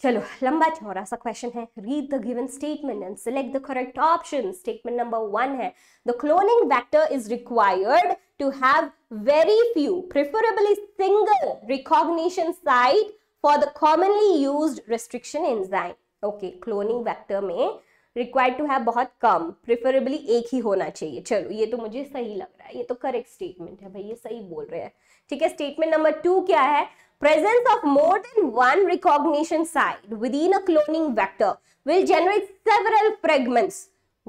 चलो लंबा चौड़ा सा क्वेश्चन है read the given statement and select the correct option statement number one है the cloning vector is required to have very few preferably single recognition site for the commonly used restriction enzyme okay cloning vector में required to have बहुत कम preferably एक ही होना चाहिए चलो ये तो मुझे सही लग रहा है ये तो करेक्ट स्टेटमेंट है भाई ये सही बोल रहे हैं ठीक है स्टेटमेंट नंबर टू क्या है of more than one recognition recognition within a cloning vector will generate several fragments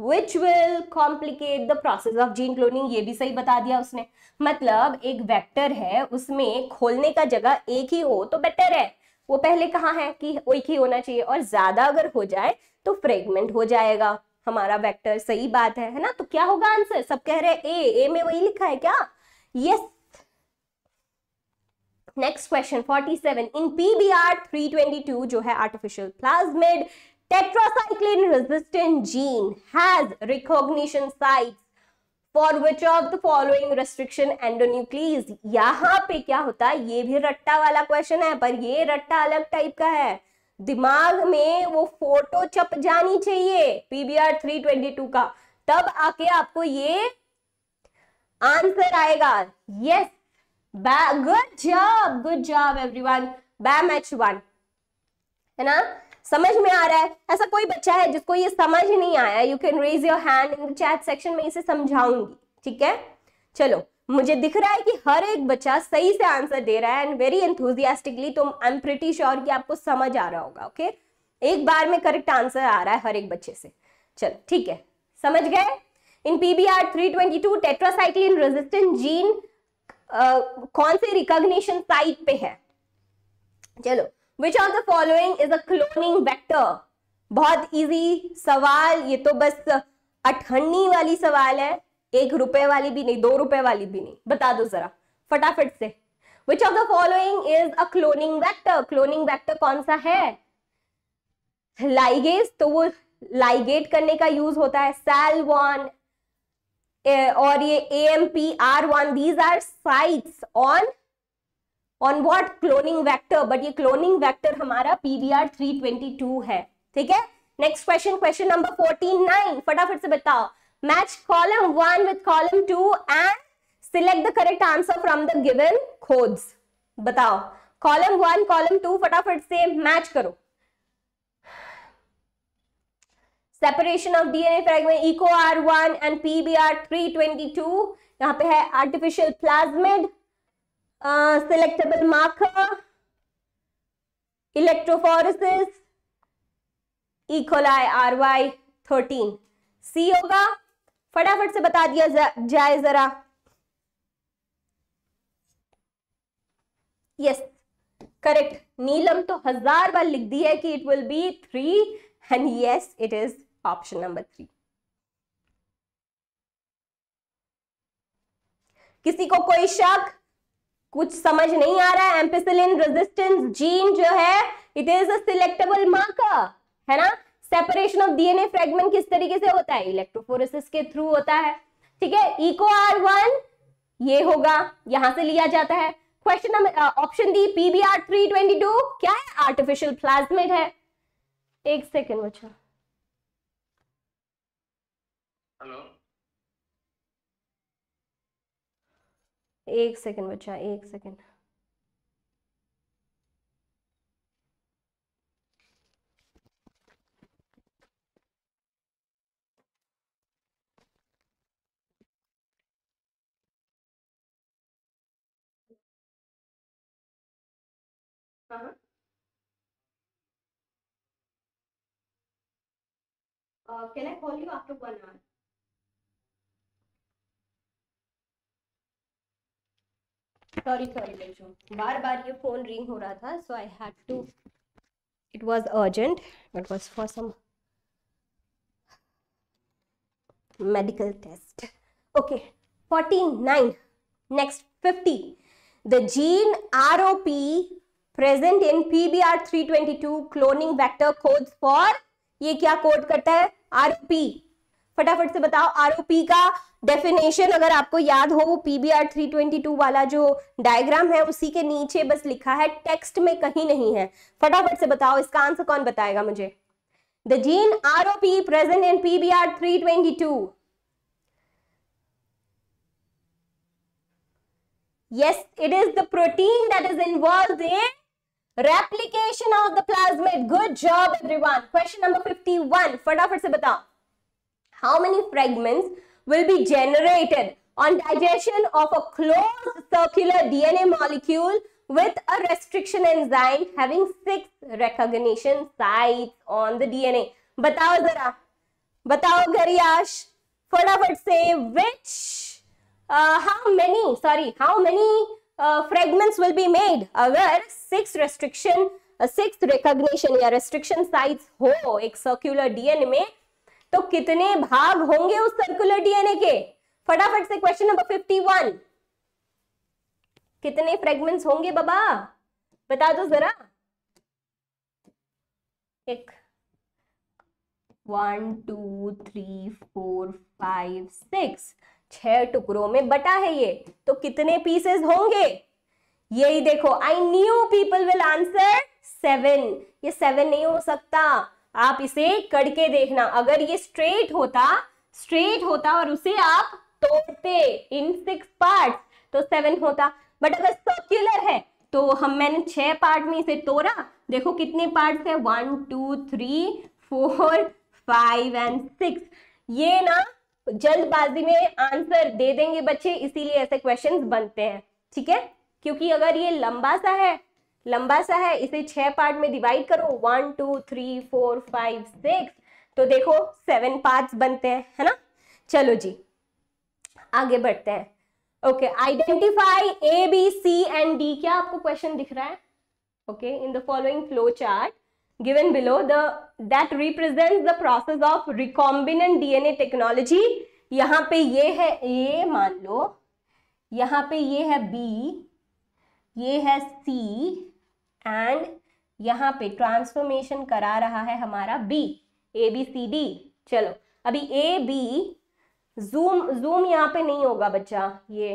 which will complicate the process of gene cloning ये भी सही बता दिया उसने मतलब एक vector है उसमें खोलने का जगह एक ही हो तो बेटर है वो पहले कहा है कि एक ही होना चाहिए और ज्यादा अगर हो जाए तो फ्रेगमेंट हो जाएगा हमारा वेक्टर सही बात है है ना तो क्या होगा आंसर सब कह रहे हैं ए ए में वही लिखा है क्या yes next question 47 in PBR 322 जो है artificial plasmid tetracycline resistant gene has recognition sites for which of the following restriction endonuclease यहाँ पे क्या होता है ये भी रट्टा वाला क्वेश्चन है पर ये रट्टा अलग टाइप का है दिमाग में वो फोटो चप जानी चाहिए पीबीआर 322 का तब आके आपको ये आंसर आएगा yes good job good job everyone Bam H one है ना समझ में आ रहा है ऐसा कोई बच्चा है जिसको ये समझ नहीं आया you can raise your hand in the chat section में इसे समझाऊंगी ठीक है चलो मुझे दिख रहा है कि हर एक बच्चा सही से आंसर दे रहा है एंड वेरी एंथुजियास्टिकली तो आई एम प्रिटी श्योर कि आपको समझ आ रहा होगा ओके okay? एक बार में करेक्ट आंसर आ रहा है हर एक बच्चे से चलो ठीक है समझ गए in PBR 322 tetracycline resistant gene कौन से रिकॉग्निशन साइट पे है चलो which of the following is a cloning vector बहुत इजी सवाल ये तो बस अठन्नी वाली सवाल है एक रुपए वाली भी नहीं दो रुपए वाली भी नहीं बता दो जरा फटाफट से which of the following is a cloning vector cloning vector कौन सा है लाइगेज तो वो लाइगेट करने का यूज होता है सेल वन और ये A M P R one these are sites on on what cloning vector but ये क्लोनिंग वैक्टर हमारा पीवीआर टू है ठीक है next question question number nine फटाफट से बताओ match column one with column two and select the correct answer from the given खोज बताओ कॉलम वन कॉलम टू फटाफट से मैच करो separation of DNA fragment Eco R one and pBR two यहाँ पे है artificial plasmid uh, selectable marker, electrophoresis E coli R Y thirteen C होगा फटाफट से बता दिया जाए जरा यस करेक्ट नीलम तो हजार बार लिख दी है कि it will be three and yes it is option number three किसी को कोई शक कुछ समझ नहीं आ रहा है एम्पेसिलिन रेजिस्टेंस जीन जो है इट इज अलेक्टेबल मार्कर है ना सेपरेशन ऑफ डीएनए फ्रेगमेंट किस तरीके से होता है इलेक्ट्रोफोरेसिस के थ्रू होता है ठीक है इको आर वन ये होगा यहां से लिया जाता है question number option D pBR three twenty two क्या है आर्टिफिशियल प्लाज्मेट है एक सेकेंड बच्चा हेलो एक सेकंड बच्चा एक second can I call you after one hour sorry sorry बच्चों बार बार ये फ़ोन रिंग हो रहा था so I had to it was urgent it was for some medical test okay forty nine next fifty the gene R O P present in P B R three twenty two cloning vector code for ये क्या code करता है R P फटाफट से बताओ ROP का definition अगर आपको याद हो वो पीबीआर 322 वाला जो डायग्राम है उसी के नीचे बस लिखा है टेक्स्ट में कहीं नहीं है फटाफट से बताओ इसका आंसर कौन बताएगा मुझे the gene ROP present in PBR 322 yes it is the protein that is involved in replication of the plasmid good job everyone question number 51 फटाफट से बताओ how many fragments will be generated on digestion of a closed circular DNA molecule with a restriction enzyme having six recognition sites on the DNA. batao जरा बताओ गरियाश फटाफट say which uh, how many sorry how many uh, fragments will be made अगर six restriction uh, six recognition yeah, restriction sites Ho, एक circular DNA में तो कितने भाग होंगे उस सर्कुलर डीएनए के फटाफट से क्वेश्चन नंबर फिफ्टी वन कितने फ्रेगमेंट्स होंगे बाबा बता दो जरा एक one two three four five six छह टुकड़ों में बटा है ये तो कितने पीसेस होंगे यही देखो I knew people will answer seven ये सेवन नहीं हो सकता आप इसे कड़के देखना अगर ये स्ट्रेट होता स्ट्रेट होता और उसे आप तोड़ते इन सिक्स पार्ट तो सेवन होता बट अगर सर्क्यूलर है तो हम मैंने छह पार्ट में इसे तोड़ा देखो कितने पार्ट है one two three four five and six ये ना जल्दबाजी में आंसर दे देंगे बच्चे इसीलिए ऐसे क्वेश्चंस बनते हैं ठीक है क्योंकि अगर ये लंबा सा है लंबा सा है इसे छह पार्ट में डिवाइड करो one two three four five six तो देखो सेवन पार्ट्स बनते हैं है ना चलो जी आगे बढ़ते हैं okay identify A B C and D क्या आपको क्वेश्चन दिख रहा है okay in the following flow chart given below the that represent the process of recombinant DNA technology यहां पे ये है ए मान लो यहां पे ये है बी ये है सी एंड यहाँ पे ट्रांसफॉर्मेशन करा रहा है हमारा B A B C D चलो अभी ए बी जूम जूम यहाँ पे नहीं होगा बच्चा ये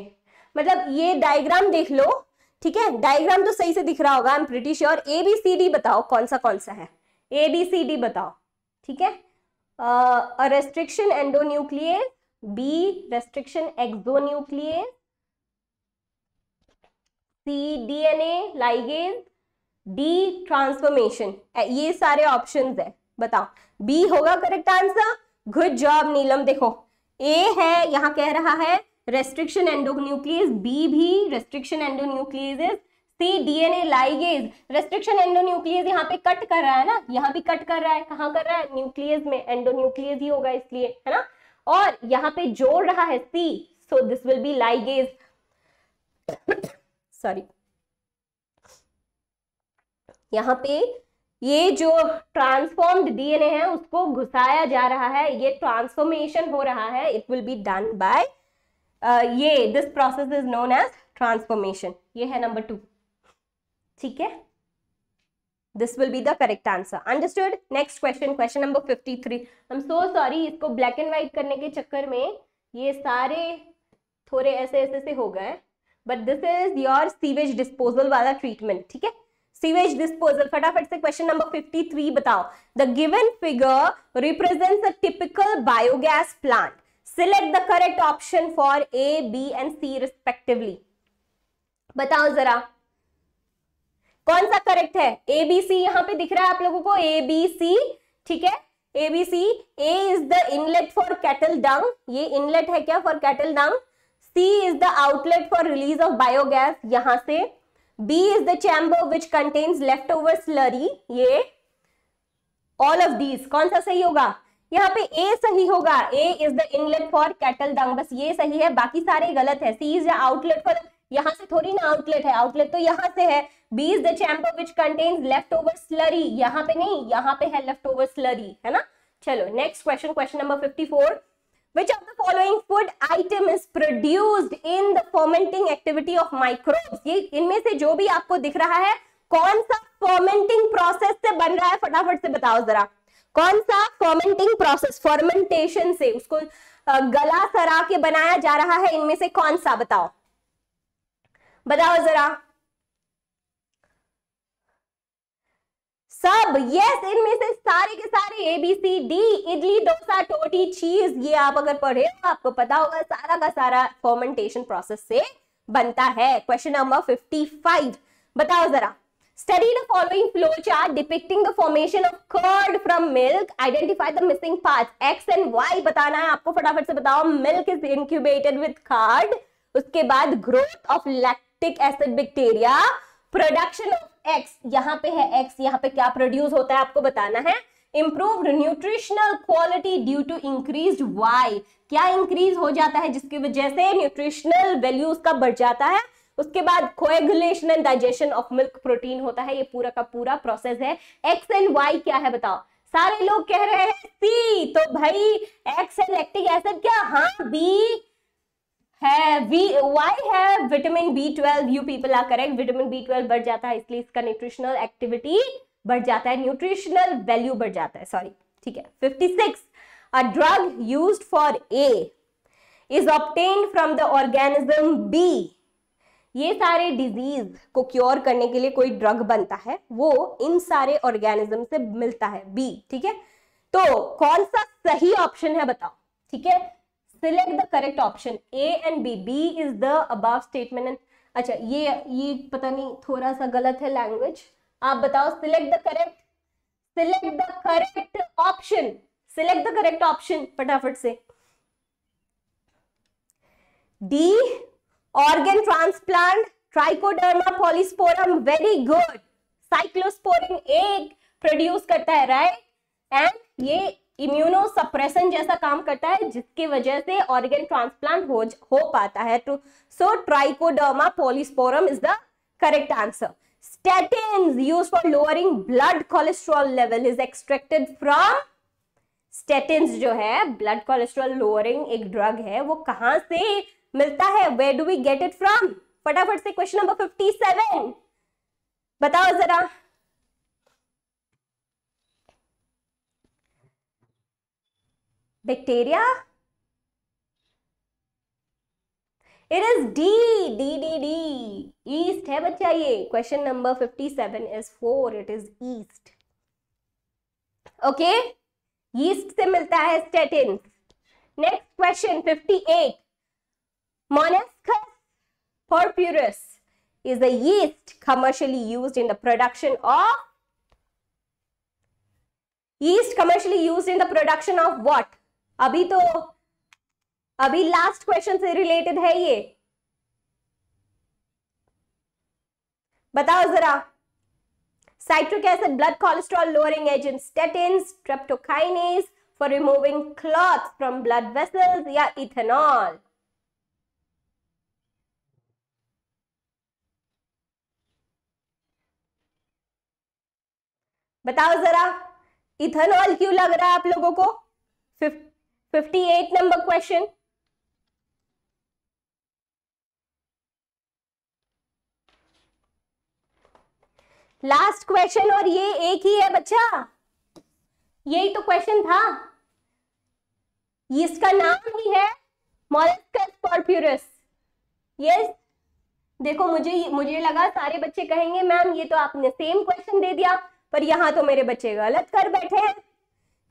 मतलब ये डायग्राम देख लो ठीक है डायग्राम तो सही से दिख रहा होगा I am pretty sure A B C D बताओ कौन सा कौन सा है ए बी सी डी बताओ ठीक है A restriction endonuclease B restriction exonuclease C D N A ligase D transformation ये सारे ऑप्शन है बताओ बी होगा correct answer good job Neelam देखो ए है यहाँ कह रहा है रेस्ट्रिक्शन एंडोन्यूक्लियस बी भी restriction endonuclease C DNA ligase restriction endonuclease यहाँ पे कट कर रहा है ना यहाँ भी कट कर रहा है कहाँ कर रहा है न्यूक्लियस में एंडोन्यूक्लियस ही होगा इसलिए है ना और यहाँ पे जोड़ रहा है C so this will be ligase sorry यहाँ पे ये जो ट्रांसफॉर्म्ड डीएनए है उसको घुसाया जा रहा है ये ट्रांसफॉर्मेशन हो रहा है it will be done by ये this process is known as transformation ये है नंबर टू ठीक है this will be the correct answer understood next question question number fifty three I am so sorry इसको black and white करने के चक्कर में ये सारे थोड़े ऐसे ऐसे से हो गए but this is your sewage disposal वाला ट्रीटमेंट ठीक है सीवेज डिस्पोजल फटाफट से क्वेश्चन नंबर 53 बताओ the given figure represents a typical biogas plant select the correct option for A B and C respectively बताओ जरा कौन सा करेक्ट है ए बी सी यहाँ पे दिख रहा है आप लोगों को ए बी सी ठीक है A B C A is the inlet for cattle dung ये इनलेट है क्या for cattle dung C is the outlet for release of biogas यहां से B is the chamber which contains left over slurry ये all of these कौन सा सही होगा यहाँ पे ए सही होगा A is the inlet for cattle dung बस ये सही है बाकी सारे गलत है C is the outlet for यहाँ से थोड़ी ना आउटलेट है आउटलेट तो यहाँ से है B is the chamber which contains left over slurry यहाँ पे नहीं यहाँ पे है लेफ्ट ओवर स्लरी है ना चलो next question question number fifty four Which of the following food item is produced in the fermenting activity of microbes? ये इनमें से जो भी आपको दिख रहा है कौन सा फॉर्मेंटिंग प्रोसेस से बन रहा है फटाफट से बताओ जरा कौन सा फॉर्मेंटिंग प्रोसेस फॉर्मेंटेशन से उसको गला सरा के बनाया जा रहा है इनमें से कौन सा बताओ बताओ जरा सब यस इनमें से सारे के सारे A B C D idli dosa टोटी चीज ये आप अगर पढ़े तो आपको पता होगा सारा का सारा फॉर्मेंटेशन प्रोसेस से बनता है क्वेश्चन नंबर फिफ्टी फाइव बताओ जरा study the following flow chart depicting the formation of curd from milk identify the missing part X and Y बताना है आपको फटाफट से बताओ milk is incubated with curd उसके बाद growth of lactic acid bacteria production of X यहाँ पे है एक्स यहाँ पे क्या प्रोड्यूस होता है आपको बताना है improved nutritional quality due to increase Y क्या इंक्रीज हो जाता है जिसकी वजह से न्यूट्रिशनल वैल्यू उसका बढ़ जाता है उसके बाद coagulation and digestion of milk protein होता है ये पूरा का पूरा प्रोसेस है एक्स एंड वाई क्या है बताओ सारे लोग कह रहे हैं सी तो भाई एक्स एंड लैक्टिक एसिड क्या हाँ बी है है vitamin B twelve you people are correct vitamin B twelve बढ़ जाता है इसलिए इसका न्यूट्रिशनल एक्टिविटी बढ़ जाता है न्यूट्रिशनल वैल्यू बढ़ जाता है सॉरी ठीक है fifty six a drug use for A is obtain from the organism B ये सारे डिजीज को क्योर करने के लिए कोई ड्रग बनता है वो इन सारे ऑर्गेनिज्म से मिलता है बी ठीक है तो कौन सा सही ऑप्शन है बताओ ठीक है select the correct option A and B B is the above statement and अच्छा ये ये पता नहीं थोड़ा सा गलत है लैंग्वेज आप बताओ select the correct select the correct option select the correct option फटाफट से D organ transplant Trichoderma polysporum very good cyclosporin एक प्रोड्यूस करता है राइट right? एंड ये इम्यूनो सप्रेशन जैसा काम करता है जिसकी वजह से ऑर्गेन ट्रांसप्लांट हो, हो पाता है two so Trichoderma polysporum is the correct answer statin use for lowering blood cholesterol level is extracted from statin जो है ब्लड कोलेस्ट्रॉल लोअरिंग एक ड्रग है वो कहां से मिलता है where do we get it from फटाफट से क्वेश्चन नंबर फिफ्टी सेवन बताओ जरा Bacteria? It is D, D, D, D. East है बच्चा Question number 57 is 4. It is yeast. Okay? Yeast से मिलता है statin. Next question 58. Monascus purpurus is a yeast commercially used in the production of yeast commercially used in the production of what? अभी तो अभी last question से related है ये बताओ जरा citric acid blood cholesterol lowering agent statins streptokinase for removing clot from blood vessels या ethanol बताओ जरा इथेनॉल क्यों लग रहा है आप लोगों को fifth 58 number question last question और ये एक ही है बच्चा यही तो क्वेश्चन था इसका नाम ही है मोलस्कस पॉर्प्यूरस यस देखो मुझे मुझे लगा सारे बच्चे कहेंगे मैम ये तो आपने सेम क्वेश्चन दे दिया पर यहां तो मेरे बच्चे गलत कर बैठे हैं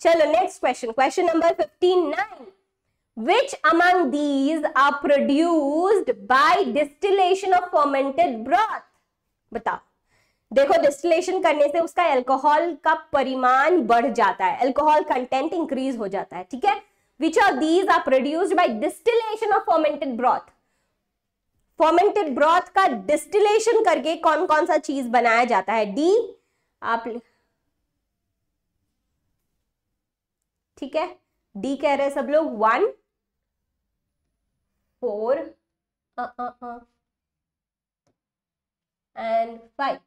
चलो next question question number fifty nine which among these are produced by distillation of fermented broth बताओ देखो डिस्टिलेशन करने से उसका एल्कोहल का परिमाण बढ़ जाता है एल्कोहल कंटेंट इंक्रीज हो जाता है ठीक है which are these are produced by distillation of fermented broth fermented broth का डिस्टिलेशन करके कौन कौन सा चीज बनाया जाता है डी आप ठीक है डी कह रहे हैं सब लोग वन फोर एंड फाइव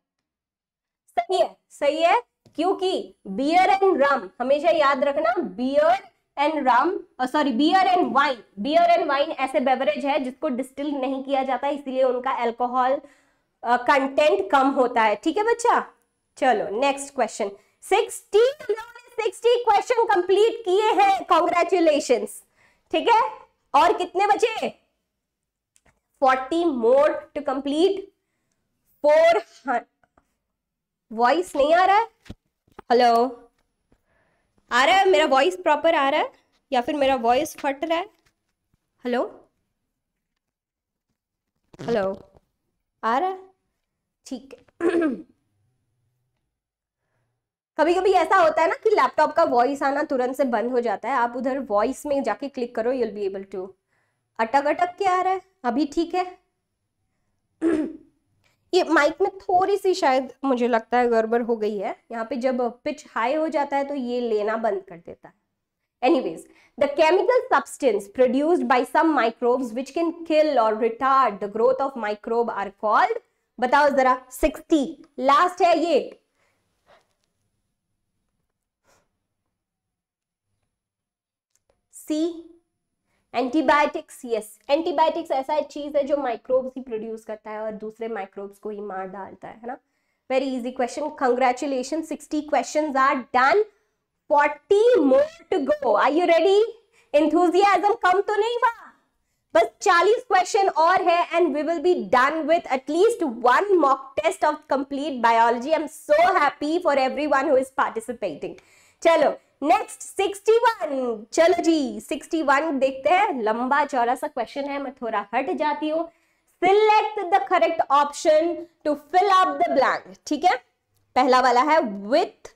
सही है सही है क्योंकि बियर एंड रम हमेशा याद रखना beer and rum sorry beer and wine beer and wine ऐसे बेवरेज है जिसको डिस्टिल नहीं किया जाता इसीलिए उनका एल्कोहल कंटेंट uh, कम होता है ठीक है बच्चा चलो next question sixteen sixty question complete किए हैं कॉन्ग्रेचुलेशन ठीक है और कितने बचे forty more to complete for voice नहीं आ रहा है हेलो आ रहा है मेरा वॉइस प्रॉपर आ रहा है या फिर मेरा वॉइस फट रहा है हेलो हेलो आ रहा है ठीक है [clears throat] कभी कभी ऐसा होता है ना कि लैपटॉप का वॉइस आना तुरंत से बंद हो जाता है आप उधर वॉइस में जाके क्लिक करो यूल बी एबल टू अटक अटक के आ रहा है अभी ठीक है [clears throat] ये माइक में थोड़ी सी शायद मुझे लगता है गड़बड़ हो गई है यहाँ पे जब पिच हाई हो जाता है तो ये लेना बंद कर देता है anyways the chemical substance produced by some microbes which can kill or retard the growth of microbe are called बताओ जरा सिक्सटी लास्ट है ये सी एंटीबायोटिक्स यस एंटीबायोटिक्स ऐसा एक चीज है जो माइक्रोब्स ही प्रोड्यूस करता है और दूसरे माइक्रोब्स को ही मार डालता है ना very easy question congratulation sixty question are done forty more to go are you ready enthusiasm कम तो नहीं हुआ बस चालीस क्वेश्चन और है and we will be done with at least one mock test of complete biology I am so happy for everyone who is participating चलो नेक्स्ट वन चलो जी सिक्सटी वन देखते हैं लंबा चौड़ा सा क्वेश्चन है मैं थोड़ा हट जाती हूँ select the correct option to fill up the blank ठीक है पहला वाला है with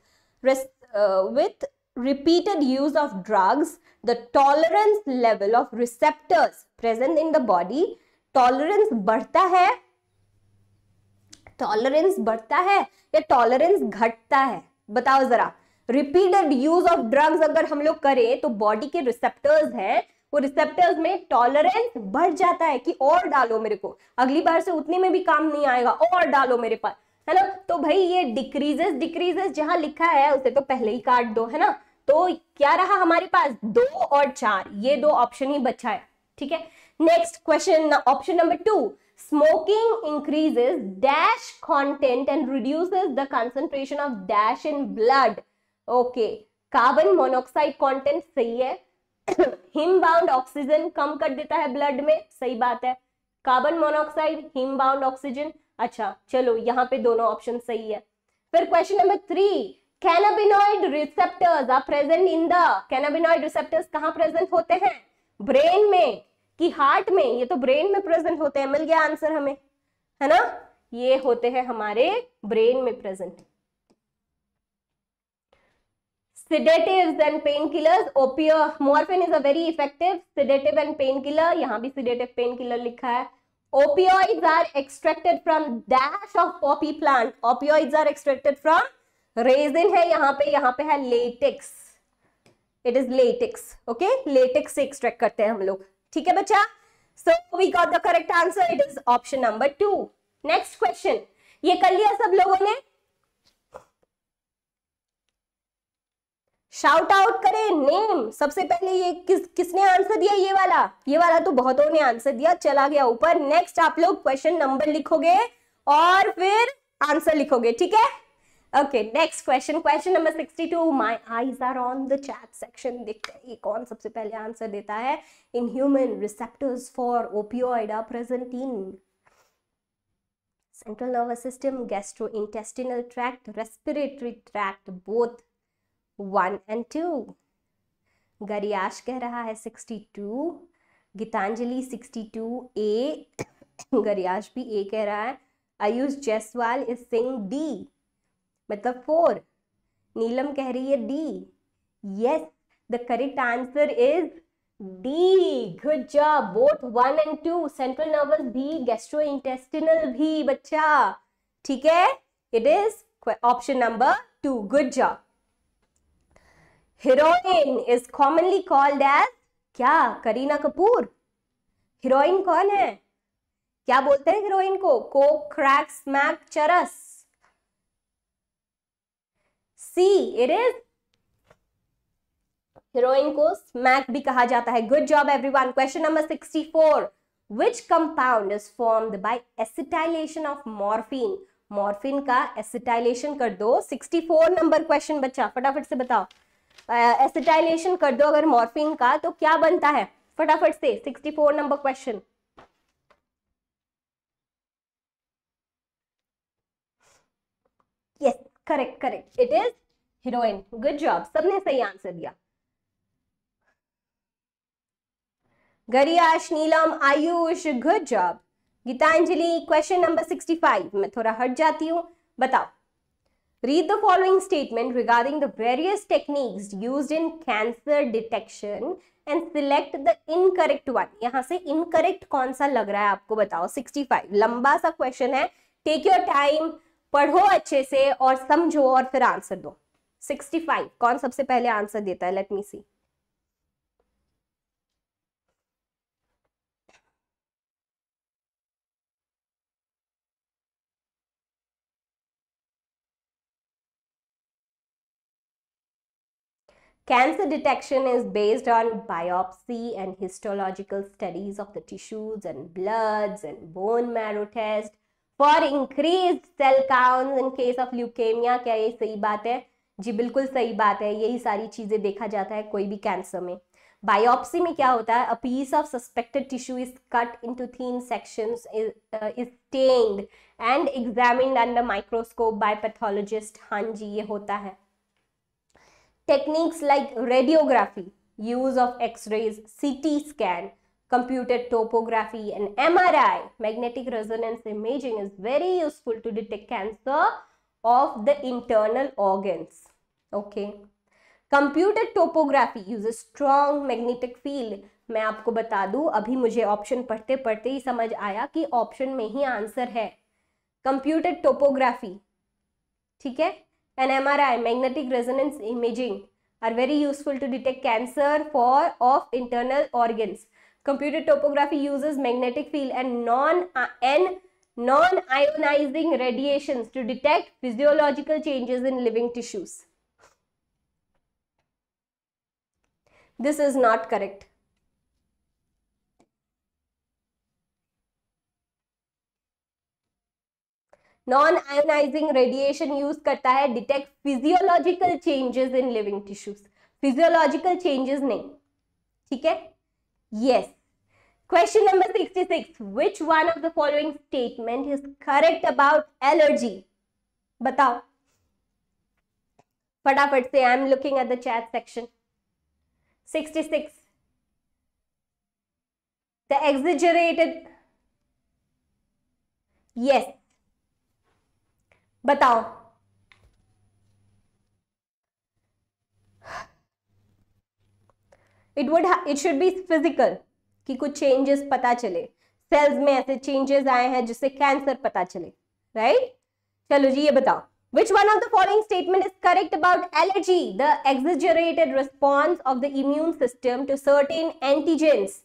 with repeated use of drugs the tolerance level of receptors present in the body tolerance बढ़ता है टॉलरेंस बढ़ता है या टॉलरेंस घटता है बताओ जरा रिपीटेड यूज ऑफ ड्रग्स अगर हम लोग करें तो बॉडी के रिसेप्टर्स हैं वो रिसेप्टर्स में टॉलरेंस बढ़ जाता है कि और डालो मेरे को अगली बार से उतने में भी काम नहीं आएगा और डालो मेरे पास है ना तो भाई ये डिक्रीजेस डिक्रीजेस जहां लिखा है उसे तो पहले ही काट दो है ना तो क्या रहा हमारे पास दो और चार ये दो ऑप्शन ही बचा है ठीक है next question option number two smoking increases dash content and reduces the concentration of dash in blood okay carbon monoxide content सही है हिम बाउंड ऑक्सीजन कम कर देता है ब्लड में सही बात है carbon monoxide heme bound oxygen अच्छा चलो यहाँ पे दोनों ऑप्शन सही है फिर question number three cannabinoid receptors are present in the cannabinoid receptors कहाँ प्रेजेंट होते हैं ब्रेन में कि हार्ट में ये तो ब्रेन में प्रेजेंट होते हैं मिल गया आंसर हमें है ना ये होते हैं हमारे ब्रेन में present sedatives than painkillers morphine is a very effective sedative and painkiller यहाँ भी sedative painkiller लिखा है opioids are extracted from dash of poppy plant opioids are extracted from resin hai yahan pe yahan pe hai latex it is latex okay latex se extract karte hain hum log theek hai बच्चा so we got the correct answer it is option number 2 next question ये कर लिया सब लोगों ने shout out करें name सबसे पहले ये किस किसने आंसर दिया ये वाला ये वाला तो बहुतों ने आंसर दिया चला गया ऊपर नेक्स्ट आप लोग क्वेश्चन नंबर लिखोगे और फिर आंसर लिखोगे ठीक है okay next question question number 62 my eyes are on the chat section देखते हैं कौन सबसे पहले आंसर देता है in human receptors for opioid are present in central nervous system gastrointestinal tract respiratory tract both one and two Gariyash कह रहा है sixty two Geetanjali sixty two A Gariyash भी ए कह रहा है Ayush Jaiswal is saying D मतलब फोर नीलम कह रही है D yes the correct answer is D good job both one and two central nervous भी गैस्ट्रो इंटेस्टिनल भी बच्चा ठीक है it is option number two good job heroin is commonly called as क्या करीना कपूर हीरोइन कौन है क्या बोलते हैं हीरोइन को Coke crack smack charas C it is heroin को स्मैक भी कहा जाता है good job everyone question number sixty four which compound is formed by acetylation of morphine morphine का एसिटाइलेशन कर दो सिक्सटी फोर नंबर क्वेश्चन बच्चा फटाफट से बताओ एसिटाइलेशन कर दो अगर मॉर्फिन का तो क्या बनता है फटाफट से 64 number question yes correct correct it is heroin good job सबने सही आंसर दिया Gariyash Neelam Ayush good job Geetanjali question number 65 मैं थोड़ा हट जाती हूँ बताओ Read the following statement regarding the various techniques used in cancer detection and select the incorrect one यहाँ से इनकरेक्ट कौन सा लग रहा है आपको बताओ 65 लंबा सा क्वेश्चन है टेक योर टाइम पढ़ो अच्छे से और समझो और फिर आंसर दो 65 कौन सबसे पहले आंसर देता है let me see Cancer detection is based on biopsy and histological studies of the tissues and bloods and bone marrow test for increased cell counts in case of leukemia. क्या ये सही बात है जी बिल्कुल सही बात है यही सारी चीज़ें देखा जाता है कोई भी कैंसर में Biopsy में क्या होता है a piece of suspected tissue is cut into thin sections is stained and examined under microscope by हाँ जी ये होता है techniques like radiography, use of x-rays, CT scan, computed topography and MRI, magnetic resonance imaging is very useful to detect cancer of the internal organs. Okay. Computed tomography uses strong magnetic field. मैं आपको बता दूं अभी मुझे option पढ़ते पढ़ते ही समझ आया कि ऑप्शन में ही आंसर है कंप्यूटर टोपोग्राफी ठीक है and MRI, magnetic resonance imaging, are very useful to detect cancer for of internal organs. Computer topography uses magnetic field and non uh, and non-ionizing radiations to detect physiological changes in living tissues. This is not correct. Non ionising radiation use करता है detect physiological changes in living tissues physiological changes नहीं ठीक है yes question number sixty six which one of the following statement is correct about allergy बताओ फटाफट से I am looking at the chat section sixty six the exaggerated yes बताओ it would it should be physical कि कुछ changes पता चले sales में ऐसे चेंजेस आए हैं जिससे कैंसर पता चले राइट right? चलो जी ये बताओ Which one of the following statement is correct about allergy? The exaggerated response of the immune system to certain antigens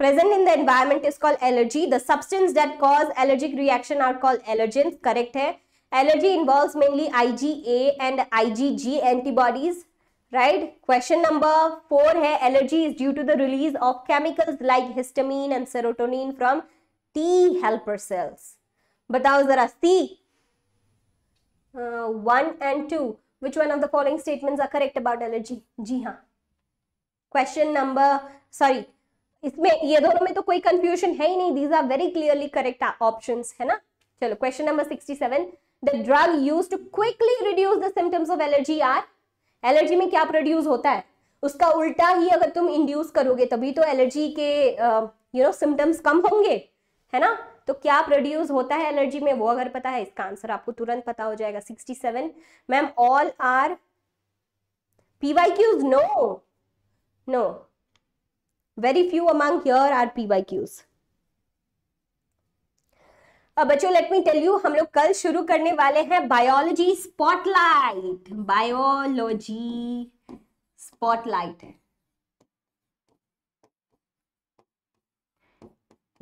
present in the environment is called allergy. The substance that cause allergic reaction are called allergens, correct hai? Allergy involves mainly IgA and IgG antibodies, right? Question number 4 hai, allergy is due to the release of chemicals like histamine and serotonin from T helper cells. Batao zara C. Uh, 1 and 2. Which one of the following statements are correct about allergy? Ji haan. Question number, sorry, इसमें ये दोनों में तो कोई confusion है ही नहीं these are very clearly correct option है ना चलो question number sixty seven the drug use to quickly reduce the symptoms of allergy are allergy में क्या प्रोड्यूस होता है उसका उल्टा ही अगर तुम इंड्यूस करोगे तभी तो एलर्जी के यू नो सिम्टम्स कम होंगे है ना तो क्या प्रोड्यूस होता है एलर्जी में वो अगर पता है इसका आंसर आपको तुरंत पता हो जाएगा sixty seven ma'am all are PY Qs no no very few among are are Qs अब बच्चों लेट मी टेल यू हम लोग कल शुरू करने वाले हैं बायोलॉजी स्पॉटलाइट बायोलॉजी स्पॉटलाइट है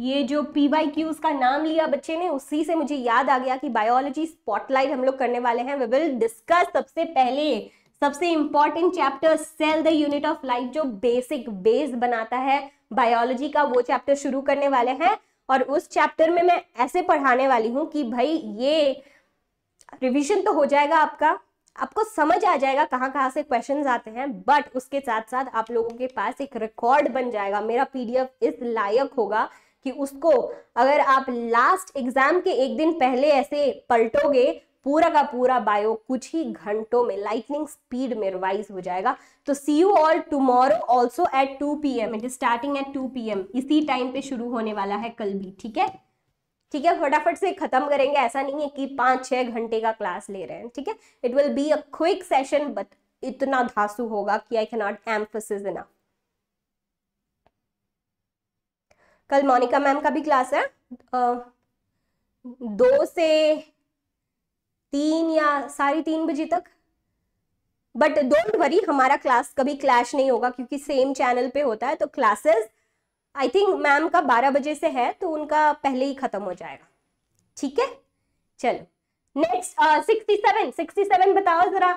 ये जो पी वाई क्यूज का नाम लिया बच्चे ने उसी से मुझे याद आ गया कि बायोलॉजी स्पॉटलाइट हम लोग करने वाले हैं वी विल डिस्कस सबसे पहले सबसे important chapter cell the unit of life जो बेसिक बेस बनाता है बायोलॉजी का वो चैप्टर शुरू करने वाले हैं और उस चैप्टर में मैं ऐसे पढ़ाने वाली हूँ कि भाई ये रिविजन तो हो जाएगा आपका आपको समझ आ जाएगा कहाँ कहाँ से क्वेश्चन आते हैं बट उसके साथ साथ आप लोगों के पास एक रिकॉर्ड बन जाएगा मेरा पीडीएफ इस लायक होगा कि उसको अगर आप लास्ट एग्जाम के एक दिन पहले ऐसे पलटोगे पूरा का पूरा बायो कुछ ही घंटों में लाइटनिंग स्पीड में रिवाइज हो जाएगा तो see you all tomorrow also at two P m it is starting at two P m इसी टाइम पे शुरू होने वाला है कल भी ठीक है ठीक है फटाफट से खत्म करेंगे ऐसा नहीं है कि पांच छह घंटे का क्लास ले रहे हैं ठीक है it will be a quick session but इतना धासु होगा कि आई कैनॉट एम्फोसिस इन कल मोनिका मैम का भी क्लास है uh, दो से तीन या साढ़े तीन बजे तक बट डोंट वरी हमारा क्लास कभी क्लैश नहीं होगा क्योंकि सेम चैनल पे होता है तो क्लासेस आई थिंक मैम का बारह बजे से है तो उनका पहले ही खत्म हो जाएगा ठीक है चलो next sixty seven sixty seven बताओ जरा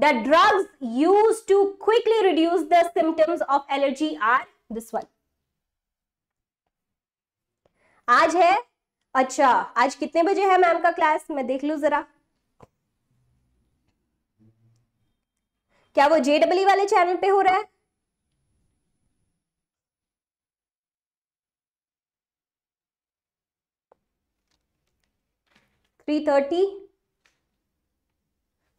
the drugs use to quickly reduce the symptoms of allergy are this one आज है अच्छा आज कितने बजे है मैम का क्लास मैं देख लू जरा क्या वो जेडब्ल्यू वाले चैनल पे हो रहा है थ्री थर्टी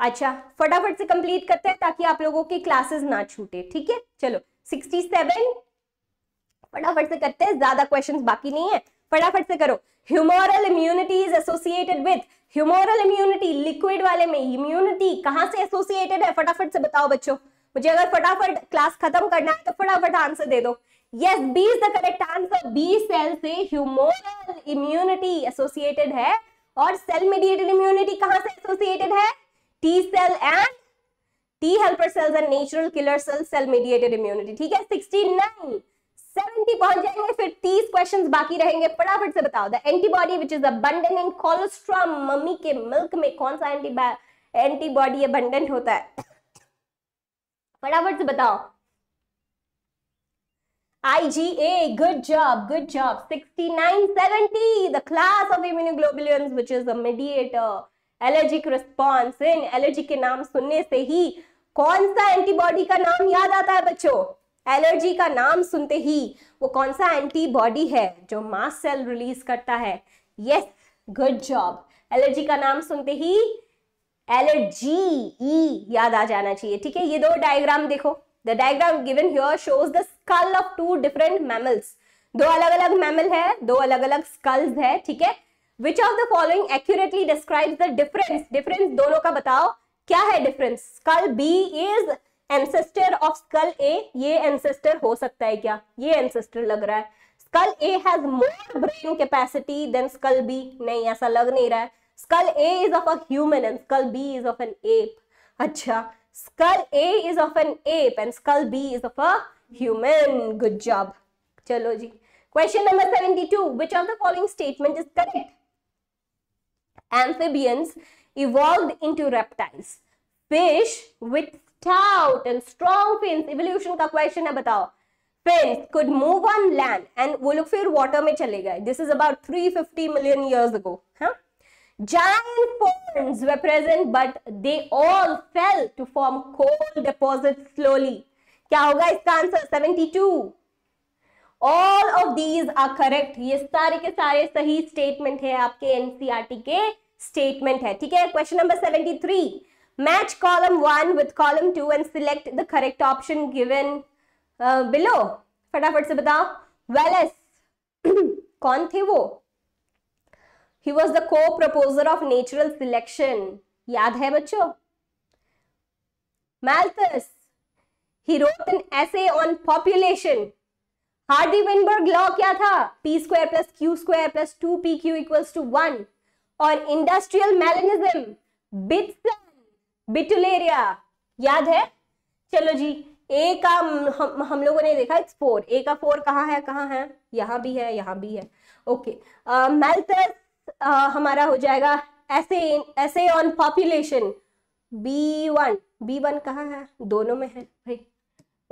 अच्छा फटाफट से कंप्लीट करते हैं ताकि आप लोगों की क्लासेस ना छूटे ठीक है चलो सिक्सटी सेवन फटाफट से करते हैं ज्यादा क्वेश्चंस बाकी नहीं है फटाफट से करो humoral immunity is associated with humoral immunity liquid वाले में इम्यूनिटी कहां से एसोसिएटेड है फटाफट से बताओ बच्चों मुझे अगर फटाफट क्लास खत्म करना है तो फटाफट आंसर दे दो yes B is the correct answer B cell से ह्यूमोरल इम्यूनिटी एसोसिएटेड है और सेल मीडिएटेड इम्यूनिटी कहां से एसोसिएटेड है T cell and T helper cells and natural killer cell cell mediated immunity ठीक है सिक्सटी 70 पहुंच जाएंगे फिर 30 क्वेश्चंस बाकी रहेंगे फटाफट से बताओ the antibody which is abundant in colostrum mummy के मिल्क में कौन सा एंटीबॉडी अबंडेंट होता है फटाफट से बताओ IgA, good job, good job. 6970, the class of immunoglobulins, which is a mediator. Allergic response in allergy के नाम सुनने से ही कौन सा एंटीबॉडी का नाम याद आता है बच्चों एलर्जी का नाम सुनते ही वो कौन सा एंटीबॉडी है जो मास सेल रिलीज करता है यस गुड जॉब एलर्जी का नाम सुनते ही एलर्जी ई याद आ जाना चाहिए ठीक है ये दो डायग्राम देखो the diagram given here shows the skull of two different mammals दो अलग अलग मैमल है दो अलग अलग स्कल्स है ठीक है which of the following accurately describe the difference difference दोनों का बताओ क्या है difference skull B is ancestor of skull A ये एंसेस्टर हो सकता है क्या ये एंसेस्टर लग रहा है skull A has more brain capacity than skull B नहीं ऐसा लग नहीं रहा है skull A is of a human and skull B is of an ape अच्छा skull A is of an ape and skull B is of a human good job चलो जी question number 72 which of the following statement is correct amphibians evolved into reptiles fish with stout and strong fins evolution का question है बताओ fins could move on land and वो लोग फिर water में चले गए this is about 350 million years ago हाँ giant ponds were present but they all fell to form coal deposits slowly क्या होगा इसका answer 72 all of these are correct ये सारे के सारे सही स्टेटमेंट है आपके एनसीआरटी के स्टेटमेंट है ठीक है question number 73 Match column 1 with column 2 and select the correct option given uh, below. फटाफट से बताओ वेलेस कौन थे वो he was the co proposer of natural selection याद है बच्चों Malthus he wrote an essay on population Hardy Weinberg law क्या था p square plus q square plus two p q equals to one और industrial melanism Biston betularia याद है चलो जी ए का हम हम लोगों ने देखा इट्स फोर ए का फोर कहाँ है कहाँ है यहाँ भी है यहाँ भी है ओके मेल्थस हमारा हो जाएगा ऐसे ऐसे on population B one B one कहाँ है दोनों में है भाई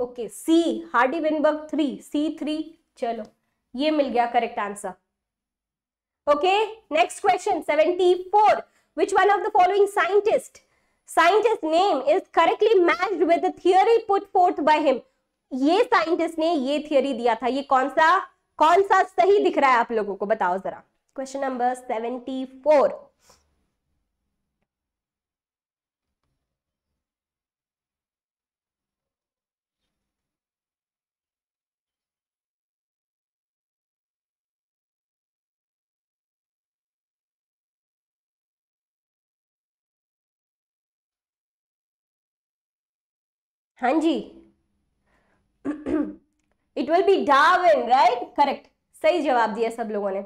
okay C Hardy Weinberg three C three चलो ये मिल गया correct answer okay next question seventy four which one of the following scientist scientist name is correctly match with theory put forth by him ये scientist ने ये theory दिया था ये कौन सा कौन सा सही दिख रहा है आप लोगों को बताओ जरा क्वेश्चन नंबर सेवेंटी फोर हाँ जी it will be Darwin right correct सही जवाब दिया सब लोगों ने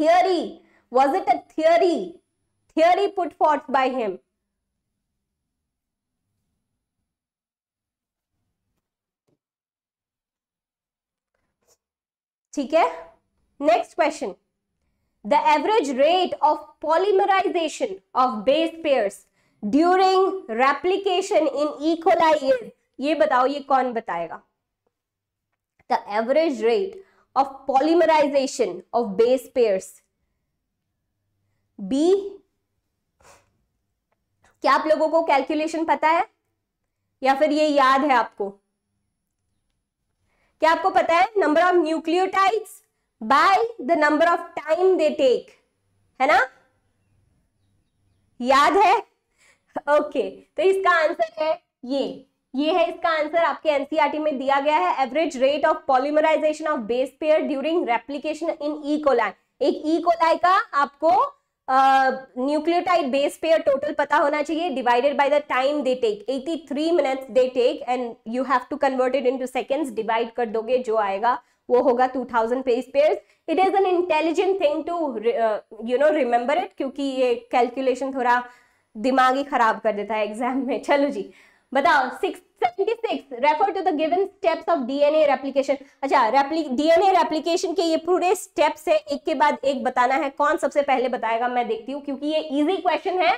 theory was it a theory theory put forth by him ठीक है next question the average rate of polymerisation of base pairs during replication in E coli ये बताओ ये कौन बताएगा the average rate of polymerisation of base pairs B क्या आप लोगों को कैलकुलेशन पता है या फिर ये याद है आपको क्या आपको पता है number of nucleotides by the number of time they take है ना याद है ओके okay, तो इसका आंसर है ये ये है इसका आंसर आपके एनसीईआरटी e में दिया गया है average rate of polymerisation of base pair during replication in E coli एक ई e कोलाई का आपको न्यूक्लियोटाइड बेस पेयर टोटल पता होना चाहिए divided by the time they take 83 minutes they take and you have to convert it into seconds divide कर दोगे जो आएगा वो होगा 2000 base pairs it is an intelligent thing to you know remember it क्योंकि ये कैलकुलेशन थोड़ा दिमाग ही खराब कर देता है एग्जाम में चलो जी बताओ six 76 refer to the given steps of DNA replication अच्छा डीएनए रेप्लीकेशन के ये पूरे स्टेप्स है एक के बाद एक बताना है कौन सबसे पहले बताएगा मैं देखती हूँ क्योंकि ये इजी क्वेश्चन है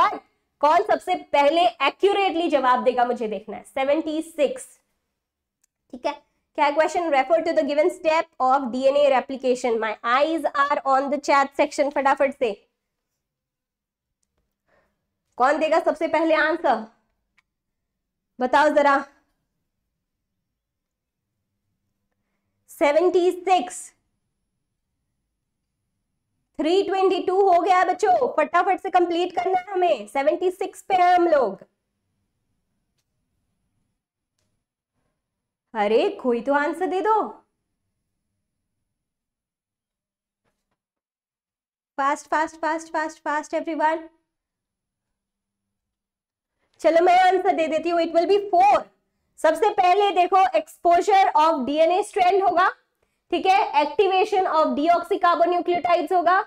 बट कौन सबसे पहले एक्यूरेटली जवाब देगा मुझे देखना है सेवेंटी सिक्स ठीक है क्या question refer to the given step of DNA replication my eyes are on the chat section फटाफट से कौन देगा सबसे पहले आंसर बताओ जरा seventy six three twenty two हो गया बच्चों फटाफट से कंप्लीट करना है हमें सेवेंटी सिक्स पे है हम लोग अरे कोई तो आंसर दे दो fast fast fast fast fast everyone चलो मैं आंसर दे देती हूँ इट विल बी फोर सबसे पहले देखो एक्सपोजर ऑफ डीएनए स्ट्रैंड होगा ठीक है एक्टिवेशन ऑफ डीऑक्सी न्यूक्लियोटाइड होगा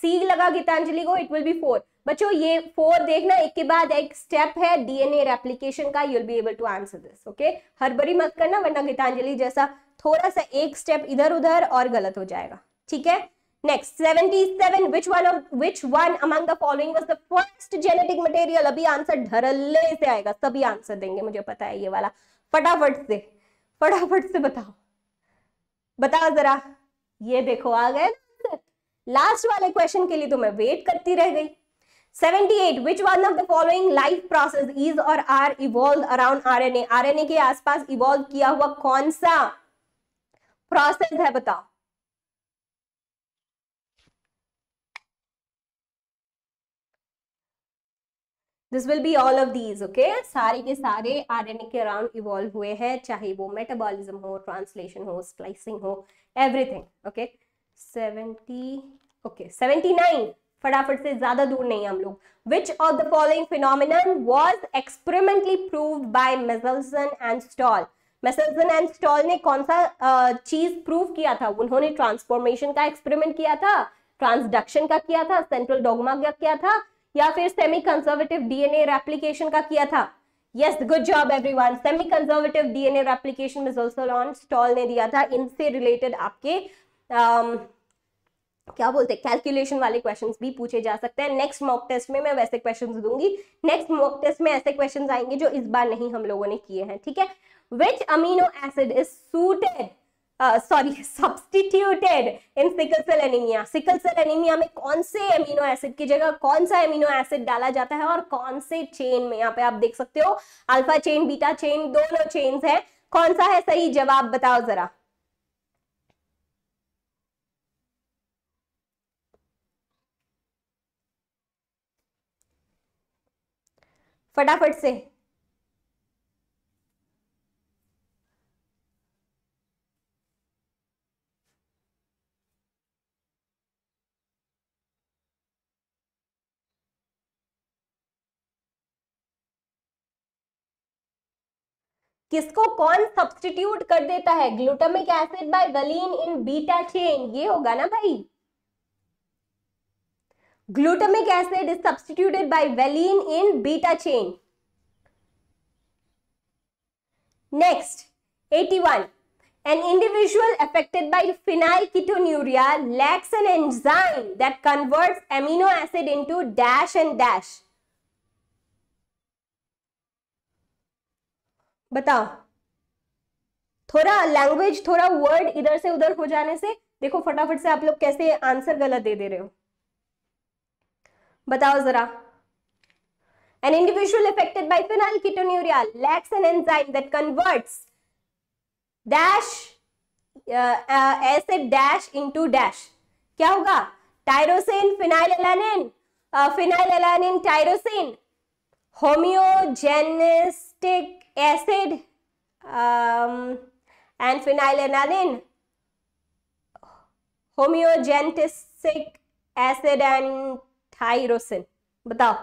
सी लगा गीतांजलि को इट विल बी फोर बच्चों ये फोर देखना एक के बाद एक स्टेप है डीएनए रेप्लीकेशन का you'll be able to answer this okay हरबरी मत करना वरना गीतांजलि जैसा थोड़ा सा एक स्टेप इधर उधर और गलत हो जाएगा ठीक है next seventy seven which one of which one among the following was the first genetic material अभी आंसर धरल्ले से आएगा सभी आंसर देंगे मुझे पता है ये वाला फटाफट से फटाफट से बताओ बताओ जरा ये देखो आ गए लास्ट वाले क्वेश्चन के लिए तो मैं वेट करती रह गई 78 which one of the following life process is or are evolved around RNA RNA के आसपास इवॉल्व किया हुआ कौन सा प्रोसेस है बताओ this will be all of these okay सारे के सारे आर एन ए के अराउंड इवॉल्व हुए हैं चाहे वो मेटाबॉलिज्म हो ट्रांसलेशन हो स्प्लाइसिंग हो everything okay seventy okay seventy nine फटाफट से ज्यादा दूर नहीं हम लोग which of the following phenomenon was experimentally prove by Meselson and Stahl Meselson and Stahl ने कौन सा चीज प्रूव किया था उन्होंने ट्रांसफॉर्मेशन का एक्सपेरिमेंट किया था ट्रांसडक्शन का किया था सेंट्रल डोगमा का किया था या फिर सेमी कंजर्वेटिव डीएनए रेप्लीकेशन का किया था yes good job everyone semi conservative DNA replication is also लॉन स्टॉल ने दिया था इनसे रिलेटेड आपके um, क्या बोलते हैं कैलकुलेशन वाले क्वेश्चंस भी पूछे जा सकते हैं नेक्स्ट मॉक टेस्ट में मैं वैसे क्वेश्चंस दूंगी नेक्स्ट मॉक टेस्ट में ऐसे क्वेश्चंस आएंगे जो इस बार नहीं हम लोगों ने किए हैं ठीक है which amino acid is suited sorry substituted in sickle cell anaemia sickle cell anaemia में कौन से एमिनो एसिड की जगह कौन सा एमिनो एसिड डाला जाता है और कौन से चेन में यहाँ पे आप देख सकते हो अल्फा चेन बीटा चेन दोनों चेन्स है कौन सा है सही जवाब बताओ जरा फटाफट से किसको कौन सब्सटीट्यूट कर देता है glutamic acid by valine in beta chain ये होगा ना भाई glutamic acid is substituted by valine in beta chain next 81 an individual affected by phenylketonuria lacks an enzyme that converts amino acid into dash and dash बताओ थोड़ा language थोड़ा word इधर से उधर हो जाने से देखो फटाफट से आप लोग कैसे आंसर गलत दे दे रहे हो बताओ जरा an individual affected by phenylketonuria lacks lacks an enzyme that dash dash acid dash dash into क्या होगा tyrosine phenylalanine phenylalanine tyrosine homogentisic acid and phenylalanine homogentisic acid and tyrosine बताओ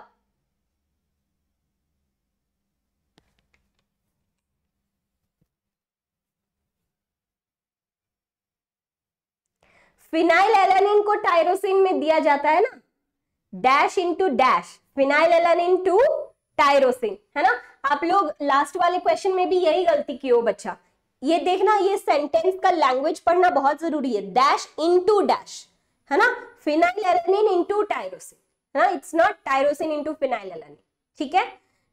phenylalanine को tyrosine में दिया जाता है ना dash into dash phenylalanine to tyrosine है ना आप लोग लास्ट वाले क्वेश्चन में भी यही गलती की हो बच्चा ये देखना ये सेंटेंस का लैंग्वेज पढ़ना बहुत जरूरी है डैश इनटू डैश है ना फिनाइल एलानिन इनटू टायरोसिन है ना it's not tyrosine into phenylalanine ठीक है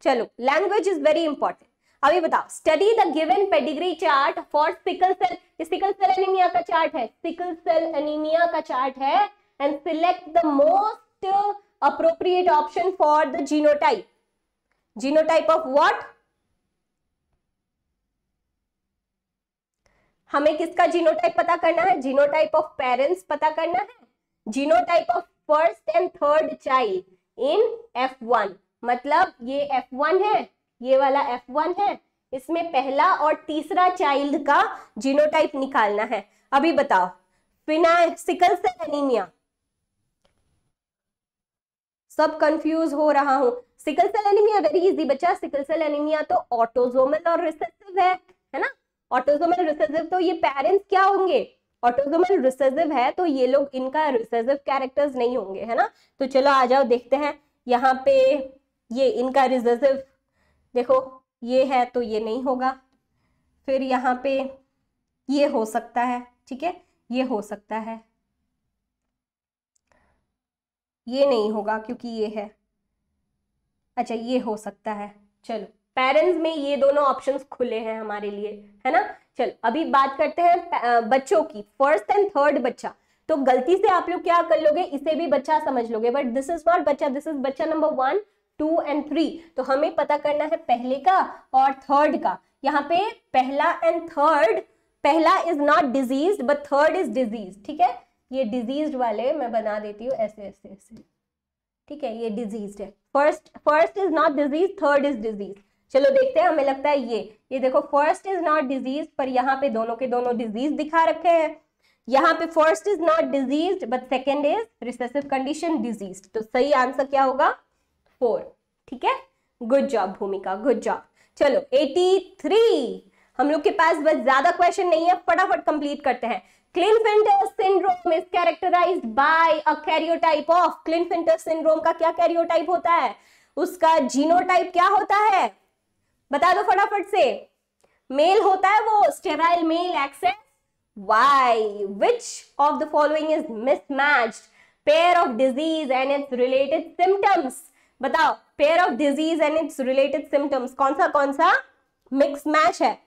चलो लैंग्वेज इज वेरी इंपॉर्टेंट अभी बताओ study the given pedigree chart for sickle cell sickle cell anaemia का चार्ट है सिकल सेल एनीमिया का चार्ट है and select the most appropriate option for the genotype genotype of what हमें किसका genotype पता करना है जीनोटाइप ऑफ पेरेंट्स पता करना है genotype of first and third child in F1 मतलब ये F1 है ये वाला F1 है इसमें पहला और तीसरा चाइल्ड का जीनोटाइप निकालना है अभी बताओ फिना सिकल सेल एनीमिया सब कंफ्यूज हो रहा हूँ sickle cell anaemia very easy बच्चा सिकल सेल एनीमिया तो ऑटोजोमल और रिसेसिव है है ना ऑटोजोमल रिसेसिव तो ये पेरेंट्स क्या होंगे ऑटोजोमल रिसेसिव है तो ये लोग इनका रिसेसिव कैरेक्टर्स नहीं होंगे है ना तो चलो आ जाओ देखते हैं यहाँ पे ये इनका रिसेसिव देखो ये है तो ये नहीं होगा फिर यहाँ पे ये हो सकता है ठीक है ये हो सकता है ये नहीं होगा क्योंकि ये है अच्छा ये हो सकता है चलो पेरेंट्स में ये दोनों ऑप्शंस खुले हैं हमारे लिए है ना चल अभी बात करते हैं बच्चों की फर्स्ट एंड थर्ड बच्चा तो गलती से आप लोग क्या कर लोगे इसे भी बच्चा समझ लोगे बट दिस इज नॉट बच्चा दिस इज बच्चा number one two and three तो हमें पता करना है पहले का और थर्ड का यहाँ पे पहला एंड थर्ड पहला is not disease but third is disease ठीक है ये डिजीज वाले मैं बना देती हूँ ऐसे ऐसे ऐसे ठीक है ये डिजीज है first first is not disease third is disease चलो देखते हैं हमें लगता है ये ये देखो फर्स्ट इज नॉट डिजीज पर यहाँ पे दोनों के दोनों डिजीज दिखा रखे हैं यहाँ पे first is not disease but second is recessive condition disease तो सही आंसर क्या होगा फोर ठीक है good job Bhumika good job चलो एटी थ्री हम लोग के पास बस ज्यादा क्वेश्चन नहीं है फटाफट कंप्लीट करते हैं Klinefelter syndrome is characterized by a karyotype of Klinefelter syndrome का क्या कैरियोटाइप होता है उसका जीनोटाइप क्या होता है बता दो फटाफट से मेल होता है वो sterile male X X Y which of the following is mismatched pair of disease and its related symptoms बताओ pair of disease and its related symptoms कौन सा कौन सा मिक्स मैच है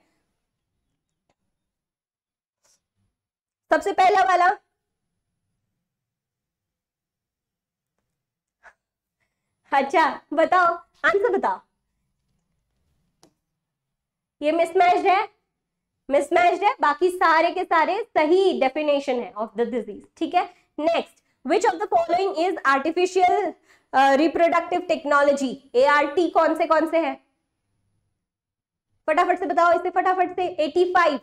सबसे पहला वाला अच्छा बताओ आंसर बताओ ये मिसमैच्ड है मिसमैच्ड है बाकी सारे के सारे सही डेफिनेशन है ऑफ द डिजीज ठीक है next which of the following is artificial reproductive technology A R T कौन से कौन से है फटाफट से बताओ इसे फटाफट से 85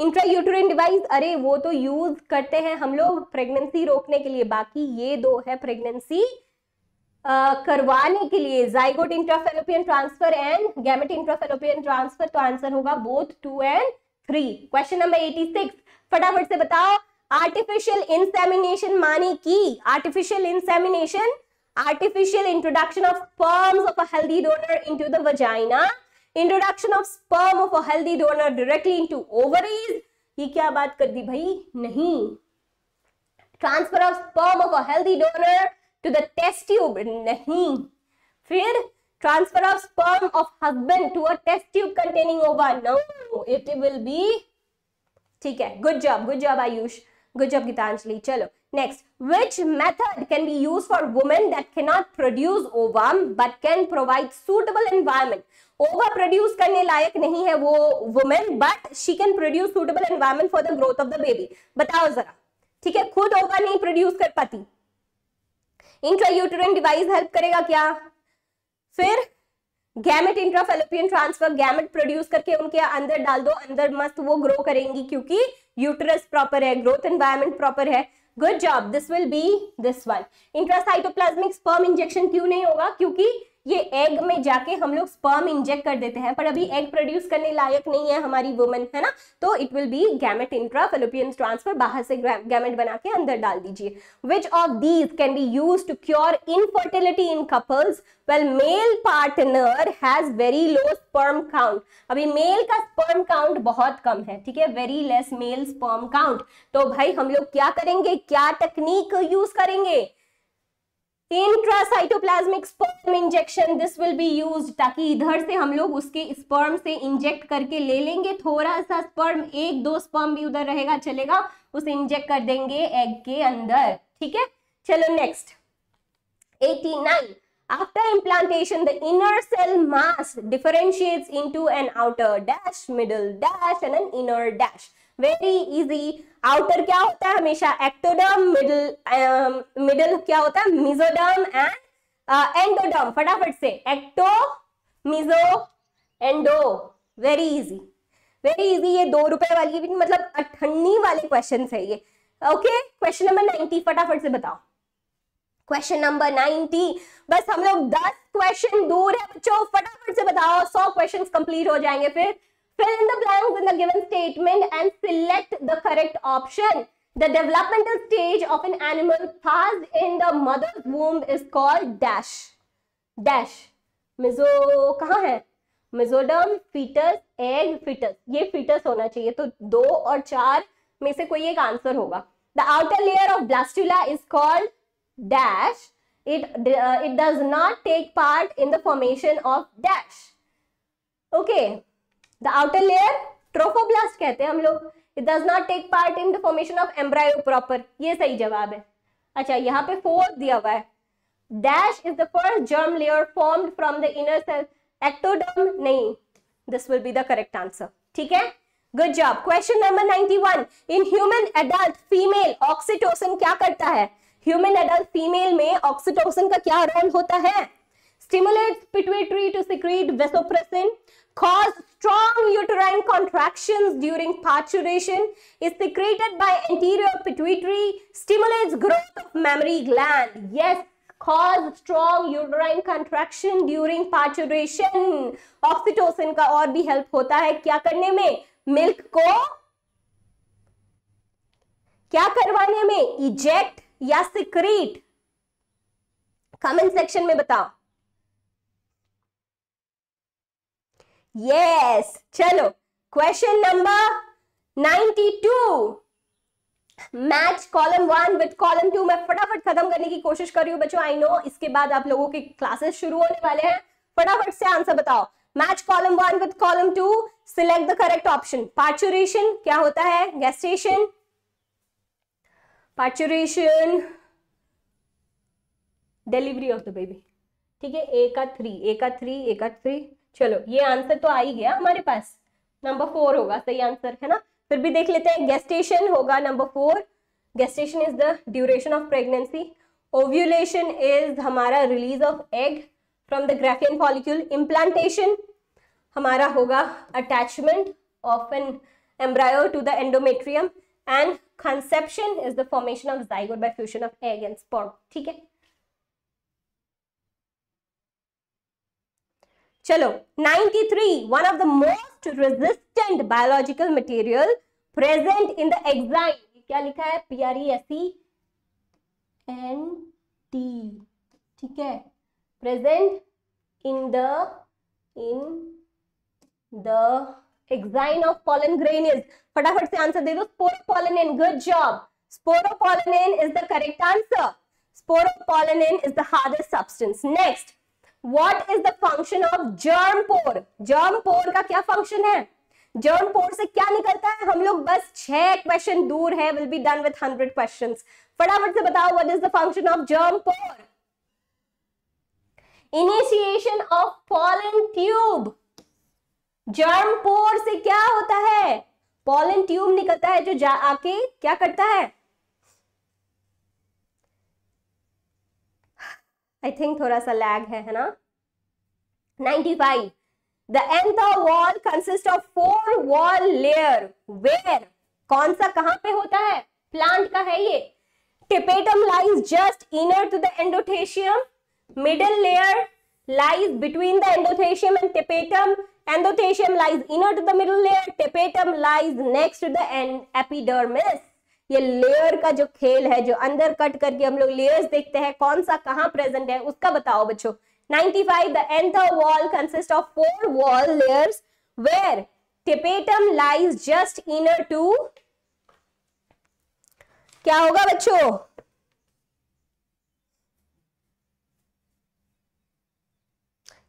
इंट्रा यूट्रिन डिवाइस अरे वो तो यूज करते हैं हम लोग प्रेगनेंसी रोकने के लिए बाकी ये दो है प्रेगनेंसी करवाने के लिए zygote intrafallopian transfer and gamete intrafallopian transfer तो आंसर होगा both two and three question number eighty six फटाफट से बताओ आर्टिफिशियल इंसेमिनेशन माने की artificial insemination artificial introduction of sperms of a healthy donor into the vagina introduction of sperm of a healthy donor directly into ovaries ये क्या बात कर दी भाई नहीं transfer of sperm of a healthy donor to the test tube नहीं फिर transfer of sperm of husband to a test tube containing ovum no it will be ठीक है good job good job Ayush good job Geetanjali चलो next which method can be use for women that can not produce ovum but can provide suitable environment ovum produce करने लायक नहीं है वो women but she can produce suitable environment for the growth of the baby बताओ जरा ठीक है खुद ओवर नहीं प्रोड्यूस कर पाती इंट्रायूटरन डिवाइस हेल्प करेगा क्या फिर gamete intrafallopian transfer gamete produce करके उनके अंदर डाल दो अंदर मस्त वो ग्रो करेंगी क्योंकि यूटरस प्रॉपर है ग्रोथ एनवायरमेंट प्रॉपर है good job this will be this one intracytoplasmic sperm injection क्यों नहीं होगा क्योंकि ये एग में जाके हम लोग स्पर्म इंजेक्ट कर देते हैं पर अभी एग प्रोड्यूस करने लायक नहीं है हमारी वुमेन है ना तो it will be gamete intra fallopian transfer बाहर से गैमेट बना के अंदर डाल दीजिए which of these can be use to cure infertility in couples well male partner has very low sperm count अभी मेल का स्पर्म काउंट बहुत कम है ठीक है very less male sperm count तो भाई हम लोग क्या करेंगे क्या टेक्निक यूज करेंगे intracytoplasmic sperm injection this will be use ताकि इधर से हम लोग उसके स्पर्म से इंजेक्ट करके ले लेंगे थोड़ा सा स्पर्म एक दो स्पर्म भी उधर रहेगा चलेगा उसे इंजेक्ट कर देंगे एग के अंदर ठीक है चलो next 89 after implantation the inner cell mass differentiates into an outer dash middle dash and an inner dash very easy outer क्या होता है हमेशा एक्टोडर्म मिडल मिडल क्या होता है मिजोडर्म एंड एंडोडर्म फटाफट से ecto meso endo very easy very easy ये दो रुपए वाली भी मतलब अठन्नी वाले क्वेश्चन है ये ओके क्वेश्चन नंबर नाइनटी फटाफट से बताओ क्वेश्चन नंबर नाइनटी बस हम लोग दस क्वेश्चन दूर है बच्चों फटाफट से बताओ सौ क्वेश्चन कंप्लीट हो जाएंगे फिर Fill in the blanks in the given statement and select the correct option. The developmental stage of an animal passed in the mother's womb is called dash. dash meso कहाँ है mesoderm fetus egg fetus ये fetus होना चाहिए तो दो और चार में से कोई एक आंसर होगा the outer layer of blastula is called dash it uh, it does not take part in the formation of dash okay the outer layer trophoblast कहते हैं हम लोग it does not take part in the formation of embryo proper ये सही जवाब है अच्छा यहाँ पे फोर दिया हुआ है dash is the first germ layer formed from the inner cell ectoderm नहीं this will be the correct answer ठीक है good job question number 91 in human adult female oxytocin क्या करता है ह्यूमन एडल्ट फीमेल में ऑक्सीटोसिन का क्या role होता है stimulates pituitary to secrete vasopressin cause strong uterine contractions during parturition, is secreted by anterior pituitary, stimulates growth of mammary gland. Yes, cause strong uterine contraction during parturition. Oxytocin ka aur bhi help hota hai. Kya karne mein? Milk ko? Kya karwane mein? Eject ya secrete? Comment section mein batao. Yes चलो question number ninety two match column one with column two मैं फटाफट खत्म करने की कोशिश कर रही हूँ बच्चों आई नो इसके बाद आप लोगों के क्लासेस शुरू होने वाले हैं फटाफट से आंसर बताओ match column one with column two select the correct option parturition क्या होता है gestation parturition delivery of the baby ठीक है ए का थ्री ए का थ्री ए का थ्री चलो ये आंसर तो आ ही गया हमारे पास नंबर फोर होगा सही आंसर है ना फिर भी देख लेते हैं गेस्टेशन होगा number four gestation is the duration of pregnancy ovulation is हमारा release of egg from the Graafian follicle implantation हमारा होगा attachment of an embryo to the endometrium and conception is the formation of zygote by fusion of egg and sperm ठीक है चलो 93 one of the most resistant biological material present in the exine क्या लिखा है P R E S C N T ठीक है present in the in the exine of pollen grain is फटाफट से आंसर दे दो in good job in is the correct answer in is the hardest substance next what is the function of germ pore germ pore का क्या function है germ pore से क्या निकलता है हम लोग बस छह क्वेश्चन दूर है will be done with hundred question फटाफट से बताओ what is the function of germ pore initiation of pollen tube germ pore से क्या होता है पॉलन ट्यूब निकलता है जो जा आके क्या करता है आई थिंक थोड़ा सा लैग है है ना 95 the anther of wall consist of four wall layer where कौन सा कहां पे होता है प्लांट का है ये tapetum lies just inner to the endothecium middle layer lies between the endothecium and tapetum endothecium lies inner to the middle layer tapetum lies next to the and epidermis ये लेयर का जो खेल है जो अंदर कट करके हम लोग लेयर्स देखते हैं कौन सा कहाँ प्रेजेंट है उसका बताओ बच्चों 95 the anther wall consist of four wall layers where tapetum lies just inner to क्या होगा बच्चों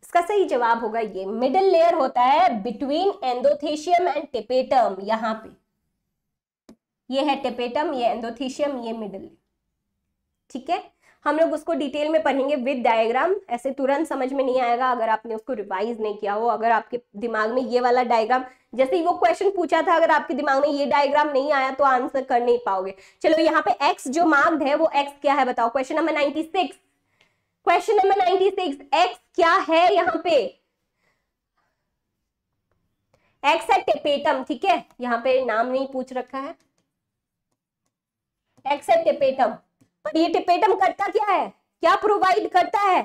इसका सही जवाब होगा ये मिडिल लेयर होता है बिटवीन एंडोथेशियम एंड टिपेटम यहां पे ये है टेपेटम ये एंडोथीशियम ये मिडल ठीक है हम लोग उसको डिटेल में पढ़ेंगे विद डायग्राम ऐसे तुरंत समझ में नहीं आएगा अगर आपने उसको रिवाइज नहीं किया हो अगर आपके दिमाग में ये वाला डायग्राम जैसे ही वो क्वेश्चन पूछा था अगर आपके दिमाग में ये डायग्राम नहीं आया तो आंसर कर नहीं पाओगे चलो यहाँ पे एक्स जो मार्क्ड है वो एक्स क्या है बताओ question number ninety six question number ninety six X क्या है यहाँ पे एक्स है टेपेटम ठीक है यहाँ पे नाम नहीं पूछ रखा है एक्सेप्ट टिपेटम पर ये टिपेटम करता क्या है क्या प्रोवाइड करता है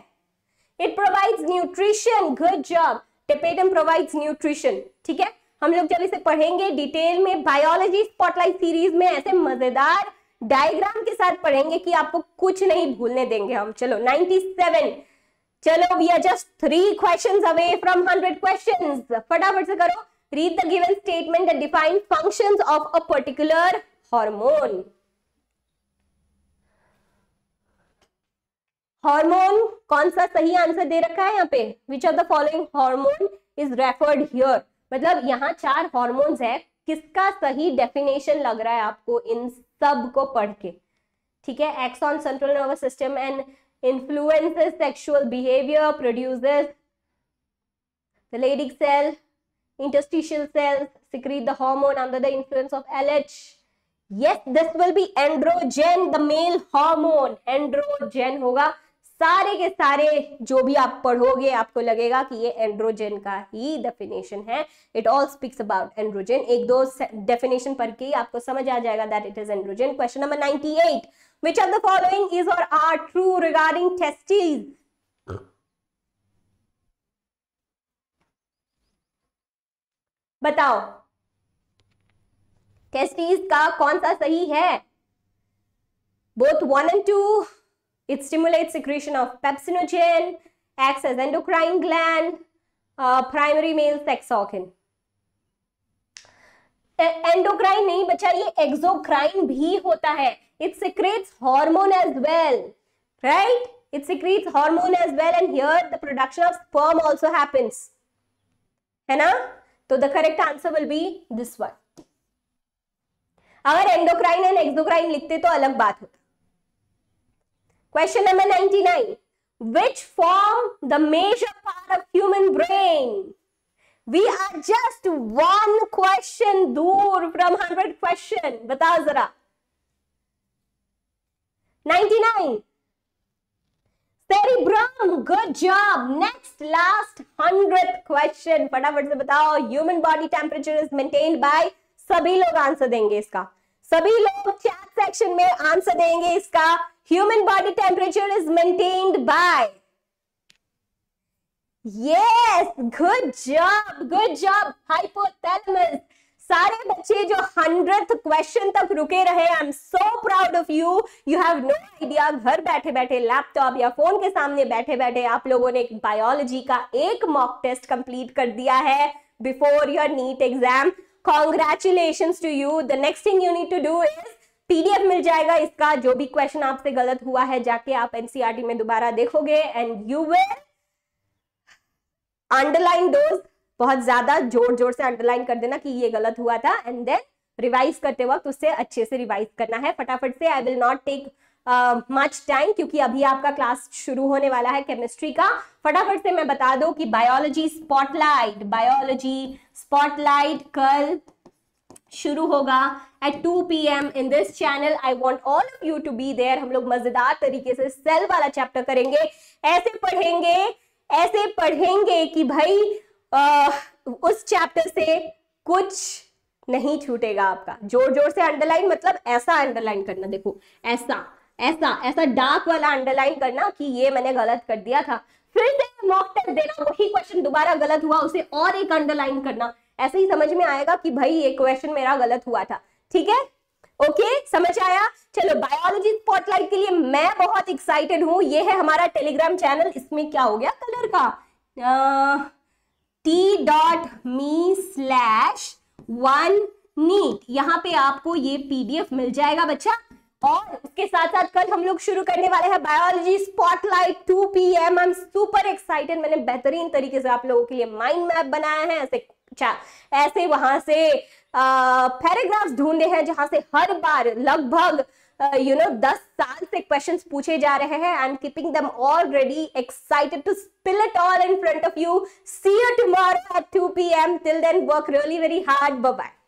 it provides nutrition good job tapetum provides nutrition ठीक है हम लोग जब इसे पढ़ेंगे डिटेल में बायोलॉजी स्पॉटलाइट सीरीज में ऐसे मजेदार डायग्राम के साथ पढ़ेंगे कि आपको कुछ नहीं भूलने देंगे हम चलो 97 चलो we are just three questions away from 100 questions फटाफट से करो read the given statement that define functions of a particular hormone hormone कौन सा सही आंसर दे रखा है यहाँ पे which are the following hormone is referred here मतलब यहाँ चार हॉर्मोन है किसका सही डेफिनेशन लग रहा है आपको इन सब को पढ़ के ठीक है acts on central nervous system and influences sexual behaviour produces the Leydig cell interstitial cell secrete the hormone under the influence of LH yes this will be androgen the male hormone androgen होगा सारे के सारे जो भी आप पढ़ोगे आपको लगेगा कि ये एंड्रोजन का ही डेफिनेशन है it all speaks about androgen एक दो डेफिनेशन पढ़ के आपको समझ आ जाएगा that it is androgen question number 98 which of the following is or are true regarding testes बताओ टेस्टीज का कौन सा सही है both one and two it stimulates secretion of pepsinogen acts as endocrine gland uh, primary male sex organ endocrine e, नहीं बचा ये exocrine भी होता है it secretes hormone as well right it secretes hormone as well and here the production of sperm also happens है ना तो the correct answer will be this one अगर एंडोक्राइन एंड एक्सोक्राइन लिखते तो अलग बात होती Question number 99. Which form the major part of human brain? We are just one question दूर from 100 question. बताओ जरा. 99. Cerebrum, good job. Next, last 100th question. फटाफट से बताओ. Human body temperature is maintained by सभी लोग आंसर देंगे इसका. सभी लोग चैट सेक्शन में आंसर देंगे इसका human body temperature is maintained by yes good job good job hypothalamus सारे बच्चे जो हंड्रेड क्वेश्चन तक रुके रहे I am so proud of you you have no idea घर बैठे बैठे लैपटॉप या फोन के सामने बैठे बैठे आप लोगों ने बायोलॉजी का एक मॉक टेस्ट कंप्लीट कर दिया है before your NEET exam congratulation to you the next thing you need to do is PDF मिल जाएगा इसका जो भी क्वेश्चन आपसे गलत हुआ है जाके आप एनसीआरटी e में दोबारा देखोगे and you will underline those बहुत ज्यादा जोर जोर से अंडरलाइन कर देना कि ये गलत हुआ था एंड देन रिवाइज करते वक्त उससे अच्छे से रिवाइज करना है फटाफट से I will not take much time क्योंकि अभी आपका क्लास शुरू होने वाला है केमिस्ट्री का फटाफट से मैं बता दू कि बायोलॉजी स्पॉटलाइट बायोलॉजी स्पॉटलाइट कल शुरू होगा at two P M in this channel I want all of you to be there हम लोग मजेदार तरीके से सेल वाला चैप्टर करेंगे ऐसे पढ़ेंगे ऐसे पढ़ेंगे कि भाई आ, उस चैप्टर से कुछ नहीं छूटेगा आपका जोर जोर से अंडरलाइन मतलब ऐसा अंडरलाइन करना देखो ऐसा ऐसा ऐसा डार्क वाला अंडरलाइन करना कि ये मैंने गलत कर दिया था फिर से मॉक टेस्ट देना वही क्वेश्चन दोबारा गलत हुआ उसे और एक अंडरलाइन करना ऐसे ही समझ में आएगा कि भाई ये क्वेश्चन मेरा गलत हुआ था ठीक है ओके समझ आया चलो बायोलॉजी स्पॉटलाइट के लिए मैं बहुत एक्साइटेड हूं ये है हमारा टेलीग्राम चैनल इसमें क्या हो गया कलर का T dot me slash one NEET यहाँ पे आपको ये पीडीएफ मिल जाएगा बच्चा और उसके साथ साथ कल हम लोग शुरू करने वाले हैं biology spotlight two P M I am super excited मैंने बेहतरीन तरीके से आप लोगों के लिए माइंड मैप बनाया है ऐसे ऐसे वहां से पैराग्राफ्स ढूंढे हैं जहां से हर बार लगभग यू नो दस साल से क्वेश्चन पूछे जा रहे हैं I am keeping them already excited to spill it all in front of you see you tomorrow at P M till then work really very hard bye